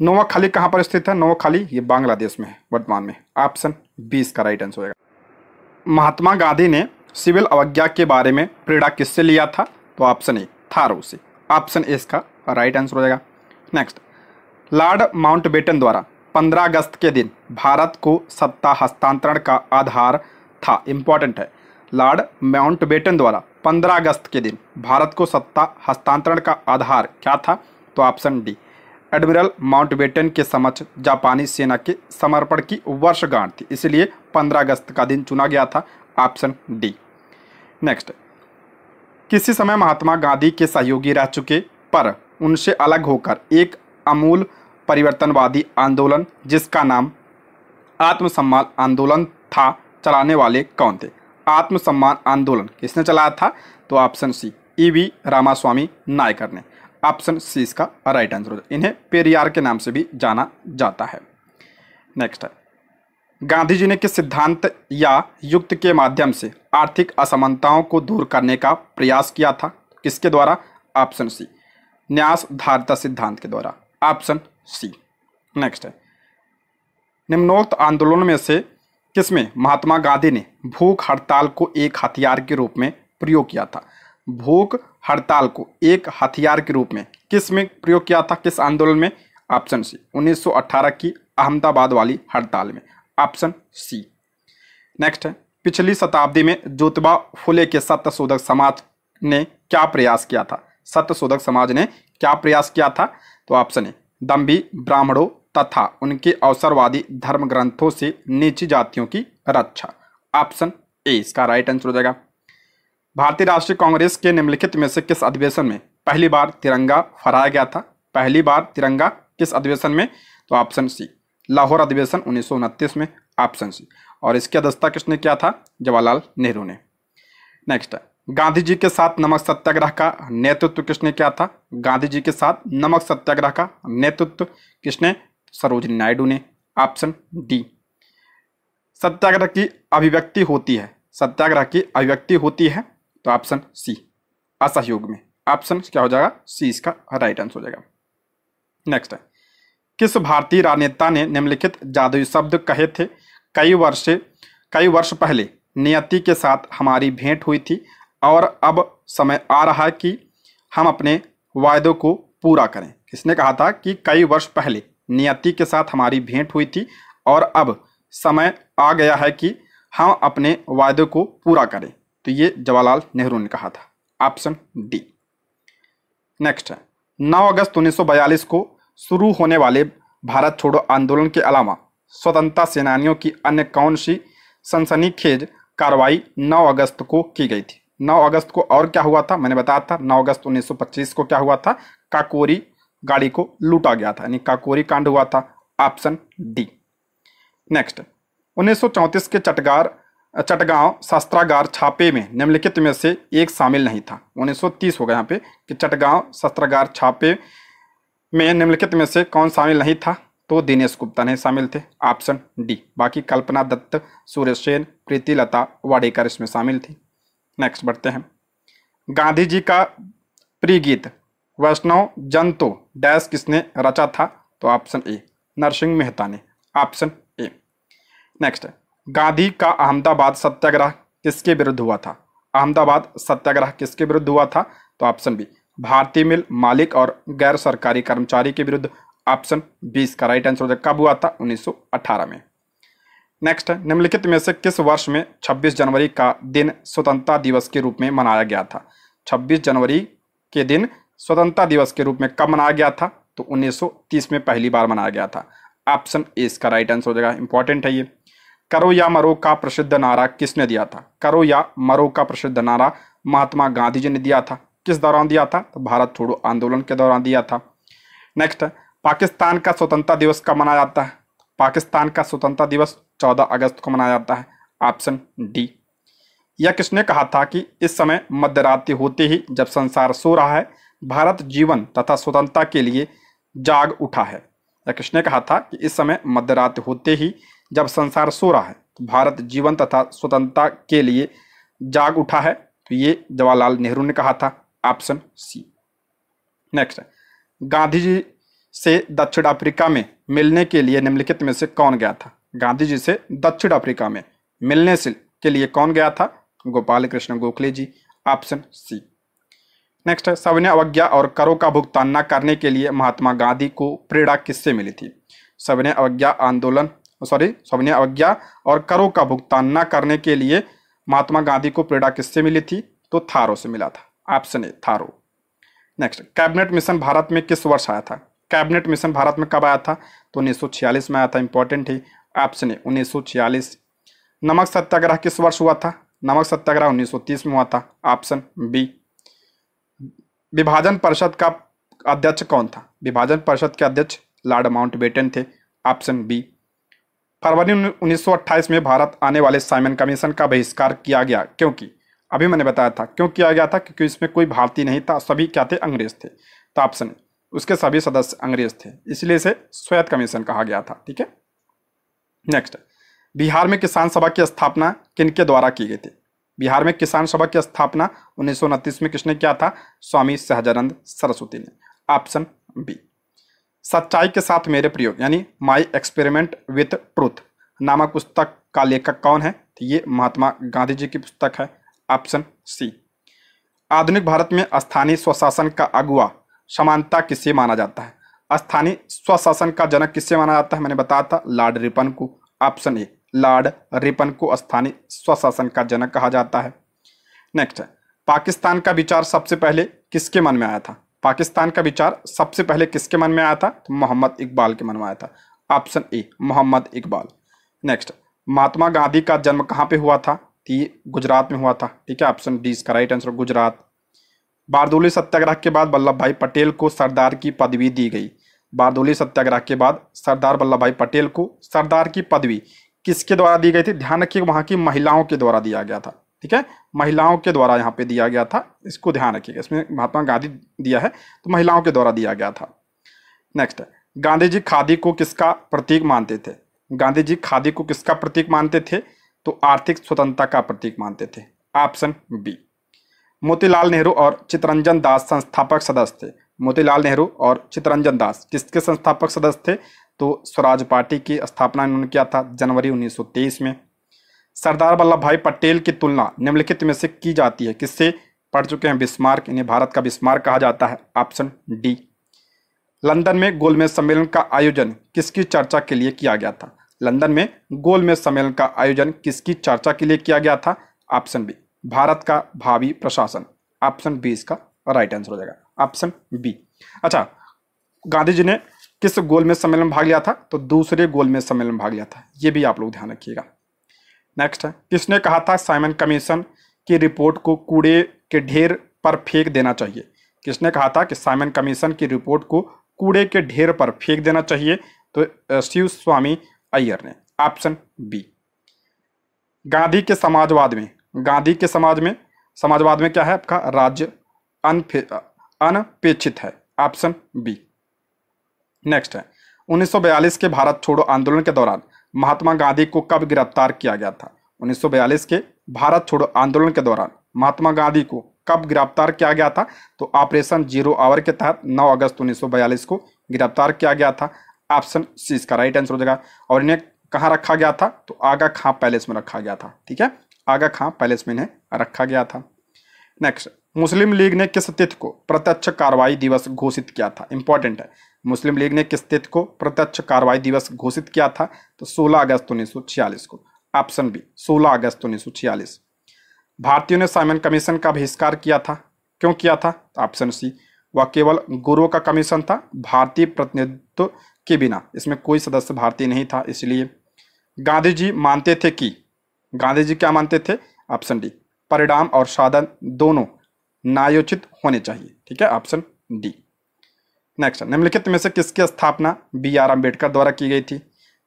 नोवाखाली कहां पर स्थित है नोवाखाली ये बांग्लादेश में है वर्तमान में ऑप्शन बीस का राइट आंसर होगा महात्मा गांधी ने सिविल अवज्ञा के बारे में प्रेरणा किससे लिया था तो ऑप्शन ए थारो से ऑप्शन ए इसका राइट आंसर हो जाएगा नेक्स्ट लॉर्ड माउंटबेटन द्वारा 15 अगस्त के दिन भारत को सत्ता हस्तांतरण का आधार था इंपॉर्टेंट है लॉर्ड माउंटबेटन द्वारा पंद्रह अगस्त के दिन भारत को सत्ता हस्तांतरण का आधार क्या था तो ऑप्शन डी एडमिरल माउंटबेटन के समक्ष जापानी सेना के समर्पण की वर्षगांठ थी इसलिए 15 अगस्त का दिन चुना गया था ऑप्शन डी नेक्स्ट किसी समय महात्मा गांधी के सहयोगी रह चुके पर उनसे अलग होकर एक अमूल परिवर्तनवादी आंदोलन जिसका नाम आत्मसम्मान आंदोलन था चलाने वाले कौन थे आत्मसम्मान आंदोलन किसने चलाया था तो option C E V Ramaswamy Naicker ने ऑप्शन सी इसका राइट आंसर इन्हें पेरियार के नाम से भी जाना जाता है नेक्स्ट है गांधी जी ने किस सिद्धांत या युक्त के माध्यम से आर्थिक असमानताओं को दूर करने का प्रयास किया था किसके द्वारा ऑप्शन सी न्यास धारता सिद्धांत के द्वारा ऑप्शन सी नेक्स्ट है निम्नोक्त आंदोलन में से किसमें महात्मा गांधी ने भूख हड़ताल को एक हथियार के रूप में प्रयोग किया था भूख हड़ताल को एक हथियार के रूप में किस में प्रयोग किया था किस आंदोलन में ऑप्शन सी 1918 की अहमदाबाद वाली हड़ताल में ऑप्शन सी नेक्स्ट है पिछली शताब्दी में ज्योतिबा फुले के सत्यशोधक समाज ने क्या प्रयास किया था सत्यशोधक समाज ने क्या प्रयास किया था तो ऑप्शन ए दम्भी ब्राह्मणों तथा उनके अवसरवादी धर्म ग्रंथों से नीची जातियों की रक्षा ऑप्शन ए इसका राइट आंसर हो जाएगा भारतीय राष्ट्रीय कांग्रेस के निम्नलिखित में से किस अधिवेशन में पहली बार तिरंगा फहराया गया था पहली बार तिरंगा किस अधिवेशन में तो ऑप्शन सी लाहौर अधिवेशन उन्नीस में ऑप्शन सी और इसकी अध्यक्षता किसने किया था जवाहरलाल नेहरू ने नेक्स्ट गांधी जी के साथ नमक सत्याग्रह का नेतृत्व किसने किया था गांधी जी के साथ नमक सत्याग्रह का नेतृत्व किसने सरोजनी नायडू ने ऑप्शन डी सत्याग्रह की अभिव्यक्ति होती है सत्याग्रह की अभिव्यक्ति होती है तो ऑप्शन सी असहयोग में ऑप्शन क्या हो जाएगा सी इसका राइट आंसर हो जाएगा नेक्स्ट है किस भारतीय राजनेता ने निम्नलिखित जादुई शब्द कहे थे कई वर्ष कई वर्ष पहले नियति के साथ हमारी भेंट हुई थी और अब समय आ रहा है कि हम अपने वायदों को पूरा करें किसने कहा था कि कई वर्ष पहले नियति के साथ हमारी भेंट हुई थी और अब समय आ गया है कि हम अपने वायदे को पूरा करें तो ये जवाहरलाल नेहरू ने कहा था ऑप्शन डी नेक्स्ट है नौ अगस्त 1942 को शुरू होने वाले भारत छोड़ो आंदोलन के अलावा स्वतंत्रता सेनानियों की अन्य कौन सी सनसनीखेज कार्रवाई 9 अगस्त को की गई थी 9 अगस्त को और क्या हुआ था मैंने बताया था 9 अगस्त 1925 को क्या हुआ था काकोरी गाड़ी को लूटा गया था यानी काकोरी कांड हुआ था ऑप्शन डी नेक्स्ट उन्नीस के चटगार चटगांव शस्त्रागार छापे में निम्नलिखित में से एक शामिल नहीं था 1930 होगा यहाँ पे कि चटगांव शस्त्रागार छापे में निम्नलिखित में से कौन शामिल नहीं था तो दिनेश गुप्ता नहीं शामिल थे ऑप्शन डी बाकी कल्पना दत्त सूर्य सेन प्रीति लता वाडेकर इसमें शामिल थी नेक्स्ट बढ़ते हैं गांधी जी का प्रिय गीत वैष्णव जंतु डैश किसने रचा था तो ऑप्शन ए नरसिंह मेहता ने ऑप्शन ए नेक्स्ट गांधी का अहमदाबाद सत्याग्रह किसके विरुद्ध हुआ था अहमदाबाद सत्याग्रह किसके विरुद्ध हुआ था तो ऑप्शन बी भारतीय मिल मालिक और गैर सरकारी कर्मचारी के विरुद्ध ऑप्शन बी इसका राइट आंसर कब हुआ था 1918 में नेक्स्ट निम्नलिखित में से किस वर्ष में 26 जनवरी का दिन स्वतंत्रता दिवस के रूप में मनाया गया था 26 जनवरी के दिन स्वतंत्रता दिवस के रूप में कब मनाया गया था तो 1930 में पहली बार मनाया गया था ऑप्शन ए इसका राइट आंसर हो जाएगा इंपॉर्टेंट है ये करो या मरो का प्रसिद्ध नारा किसने दिया था करो या मरो का प्रसिद्ध नारा महात्मा गांधी जी ने दिया था किस दौरान दिया था तो भारत छोड़ो आंदोलन के दौरान दिया था नेक्स्ट पाकिस्तान का स्वतंत्रता दिवस कब मनाया जाता है पाकिस्तान का स्वतंत्रता दिवस 14 अगस्त को मनाया जाता है ऑप्शन डी यह किसने कहा था कि इस समय मध्यरात्रि होते ही जब संसार सो रहा है भारत जीवन तथा स्वतंत्रता के लिए जाग उठा है या ने कहा था कि इस समय मध्यरात होते ही जब संसार सो रहा है तो भारत जीवन तथा स्वतंत्रता के लिए जाग उठा है तो ये जवाहरलाल नेहरू ने कहा था option C next Gandhi ji से दक्षिण अफ्रीका में मिलने के लिए निम्नलिखित में से कौन गया था गांधी जी से दक्षिण अफ्रीका में मिलने से के लिए कौन गया था Gopal Krishna Gokhale ji option C next है सविनय अवज्ञा और करों का भुगतान न करने के लिए महात्मा गांधी को प्रेरणा किससे मिली थी सविनय अवज्ञा आंदोलन सॉरी सविनय अवज्ञा और करों का भुगतान न करने के लिए महात्मा गांधी को प्रेरणा किससे मिली थी तो थारो से मिला था ऑप्शन ए थारो नेक्स्ट कैबिनेट मिशन भारत में किस वर्ष आया था कैबिनेट मिशन भारत में कब आया था तो उन्नीस में आया था इंपॉर्टेंट ही ऑप्शन ए उन्नीस नमक सत्याग्रह किस वर्ष हुआ था नमक सत्याग्रह 1930 में हुआ था ऑप्शन बी विभाजन परिषद का अध्यक्ष कौन था विभाजन परिषद के अध्यक्ष लॉर्ड बेटन थे ऑप्शन बी फरवरी 1928 में भारत आने वाले साइमन कमीशन का बहिष्कार किया गया क्योंकि अभी मैंने बताया था क्यों किया गया था क्योंकि इसमें कोई भारतीय नहीं था सभी क्या थे अंग्रेज थे तो ऑप्शन उसके सभी सदस्य अंग्रेज थे इसलिए इसे स्वेत कमीशन कहा गया था ठीक है नेक्स्ट बिहार में किसान सभा की स्थापना किनके द्वारा की गई थी बिहार में किसान सभा की स्थापना उन्नीस में किसने किया था स्वामी सहजानंद सरस्वती ने ऑप्शन बी सच्चाई के साथ मेरे प्रयोग यानी माई एक्सपेरिमेंट विथ ट्रूथ नामक पुस्तक का लेखक कौन है तो ये महात्मा गांधी जी की पुस्तक है ऑप्शन सी आधुनिक भारत में स्थानीय स्वशासन का अगुआ समानता किसे माना जाता है स्थानीय स्वशासन का जनक किससे माना जाता है मैंने बताया था लॉर्ड रिपन को ऑप्शन ए लॉर्ड रिपन को स्थानीय स्वशासन का जनक कहा जाता है नेक्स्ट पाकिस्तान का विचार सबसे पहले किसके मन में आया था पाकिस्तान का विचार सबसे पहले किसके मन में आया था तो मोहम्मद इकबाल के मन में आया था option A Mohammad Iqbal next Mahatma Gandhi का जन्म कहाँ पे हुआ था तो ये गुजरात में हुआ था ठीक है ऑप्शन डी इसका राइट आंसर गुजरात बारदोली सत्याग्रह के बाद वल्लभ भाई पटेल को सरदार की पदवी दी गई बारदोली सत्याग्रह के बाद सरदार वल्लभ भाई पटेल को सरदार की पदवी किसके द्वारा दी गई थी ध्यान रखिए वहां की महिलाओं के द्वारा दिया गया था ठीक है महिलाओं के द्वारा यहाँ पे दिया गया था इसको ध्यान रखिएगा इसमें महात्मा गांधी दिया है तो महिलाओं के द्वारा दिया गया था नेक्स्ट गांधी जी खादी को किसका प्रतीक मानते थे गांधी जी खादी को किसका प्रतीक मानते थे तो आर्थिक स्वतंत्रता का प्रतीक मानते थे ऑप्शन बी मोतीलाल नेहरू और चितरंजन दास संस्थापक सदस्य थे मोतीलाल नेहरू और चितरंजन दास किसके संस्थापक सदस्य थे तो स्वराज पार्टी की स्थापना इन्होंने किया था जनवरी 1923 में सरदार वल्लभ भाई पटेल की तुलना निम्नलिखित में से की जाती है किससे पढ़ चुके हैं बिस्मार्क इन्हें भारत का बिस्मार्क कहा जाता है ऑप्शन डी लंदन में गोलमेज सम्मेलन का आयोजन किसकी चर्चा के लिए किया गया था लंदन में गोलमेज सम्मेलन का आयोजन किसकी चर्चा के लिए किया गया था ऑप्शन बी भारत का भावी प्रशासन ऑप्शन बी इसका राइट आंसर हो जाएगा ऑप्शन बी अच्छा गांधी जी ने किस गोल में सम्मेलन भाग लिया था तो दूसरे गोल में सम्मेलन भाग लिया था ये भी आप लोग ध्यान रखिएगा नेक्स्ट है किसने कहा था साइमन कमीशन की रिपोर्ट को कूड़े के ढेर पर फेंक देना चाहिए किसने कहा था कि साइमन कमीशन की रिपोर्ट को कूड़े के ढेर पर फेंक देना चाहिए तो शिव स्वामी अय्यर ने ऑप्शन बी गांधी के समाजवाद में गांधी के समाज में समाजवाद में क्या है आपका राज्य अनपेक्षित है ऑप्शन बी नेक्स्ट है उन्नीस के भारत छोड़ो आंदोलन के दौरान महात्मा गांधी को कब गिरफ्तार किया गया था उन्नीस के भारत छोड़ो आंदोलन के दौरान महात्मा गांधी को कब गिरफ्तार किया गया था तो ऑपरेशन जीरो आवर के तहत 9 अगस्त 1942 को गिरफ्तार किया गया था ऑप्शन सी इसका राइट आंसर हो जाएगा और इन्हें कहाँ रखा गया था तो आगा खां पैलेस में रखा गया था ठीक है आगा खां पैलेस में इन्हें रखा गया था नेक्स्ट मुस्लिम लीग ने किस तिथि को प्रत्यक्ष कार्रवाई दिवस घोषित किया था इंपॉर्टेंट है मुस्लिम लीग ने किस तिथि को प्रत्यक्ष कार्रवाई दिवस घोषित किया था तो 16 अगस्त उन्नीस को ऑप्शन बी 16 अगस्त उन्नीस भारतीयों ने साइमन कमीशन का बहिष्कार किया था क्यों किया था ऑप्शन सी वह केवल गुरुओं का कमीशन था भारतीय प्रतिनिधित्व के बिना इसमें कोई सदस्य भारतीय नहीं था इसलिए गांधी जी मानते थे कि गांधी जी क्या मानते थे ऑप्शन डी परिणाम और साधन दोनों नायोचित होने चाहिए ठीक है ऑप्शन डी नेक्स्ट निम्नलिखित में से किसकी स्थापना बी आर अम्बेडकर द्वारा की गई थी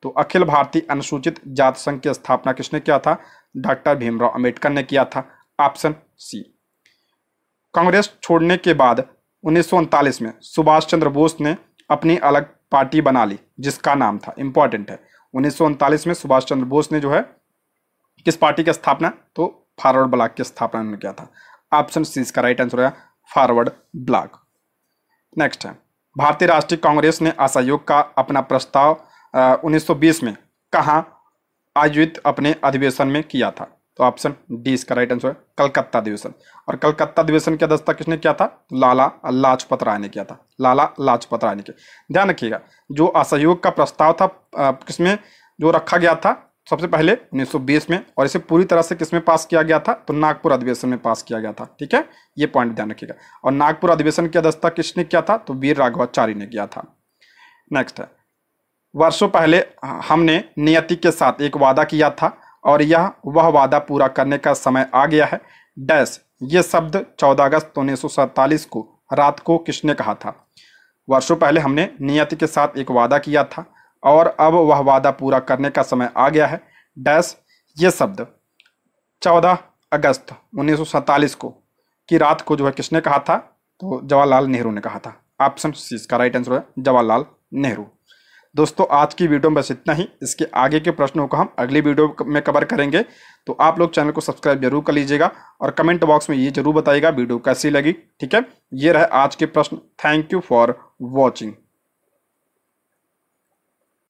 तो अखिल भारतीय अनुसूचित जाति संघ की स्थापना किसने किया था डॉक्टर भीमराव अम्बेडकर ने किया था ऑप्शन सी कांग्रेस छोड़ने के बाद उन्नीस में सुभाष चंद्र बोस ने अपनी अलग पार्टी बना ली जिसका नाम था इंपॉर्टेंट है उन्नीस में सुभाष चंद्र बोस ने जो है किस पार्टी की स्थापना तो फॉरवर्ड ब्लॉक की स्थापना उन्होंने किया था ऑप्शन सी इसका राइट आंसर होगा फॉरवर्ड ब्लॉक नेक्स्ट है भारतीय राष्ट्रीय कांग्रेस ने असहयोग का अपना प्रस्ताव आ, 1920 में कहाँ आयोजित अपने अधिवेशन में किया था तो ऑप्शन डी इसका राइट आंसर है कलकत्ता अधिवेशन और कलकत्ता अधिवेशन की अध्यक्षता किसने किया था लाला लाजपत राय ने किया था लाला लाजपत राय ने किया ध्यान रखिएगा जो असहयोग का प्रस्ताव था किसमें जो रखा गया था सबसे पहले बीस में और इसे पूरी तरह से किसमें पास किया गया था तो नागपुर अधिवेशन में पास किया गया था ठीक है ये पॉइंट ध्यान रखिएगा और नागपुर अधिवेशन की अध्यक्षता किसने किया था तो वीर राघवाचार्य ने किया था नेक्स्ट है वर्षों पहले हमने नियति के साथ एक वादा किया था और यह वह वादा पूरा करने का समय आ गया है डैश ये शब्द चौदह अगस्त उन्नीस को रात को किसने कहा था वर्षों पहले हमने नियति के साथ एक वादा किया था और अब वह वादा पूरा करने का समय आ गया है डैश ये शब्द चौदह अगस्त उन्नीस को की रात को जो है किसने कहा था तो जवाहरलाल नेहरू ने कहा था ऑप्शन सी इसका राइट आंसर है जवाहरलाल नेहरू दोस्तों आज की वीडियो में बस इतना ही इसके आगे के प्रश्नों को हम अगली वीडियो में कवर करेंगे तो आप लोग चैनल को सब्सक्राइब जरूर कर लीजिएगा और कमेंट बॉक्स में ये जरूर बताइएगा वीडियो कैसी लगी ठीक है ये रहे आज के प्रश्न थैंक यू फॉर वॉचिंग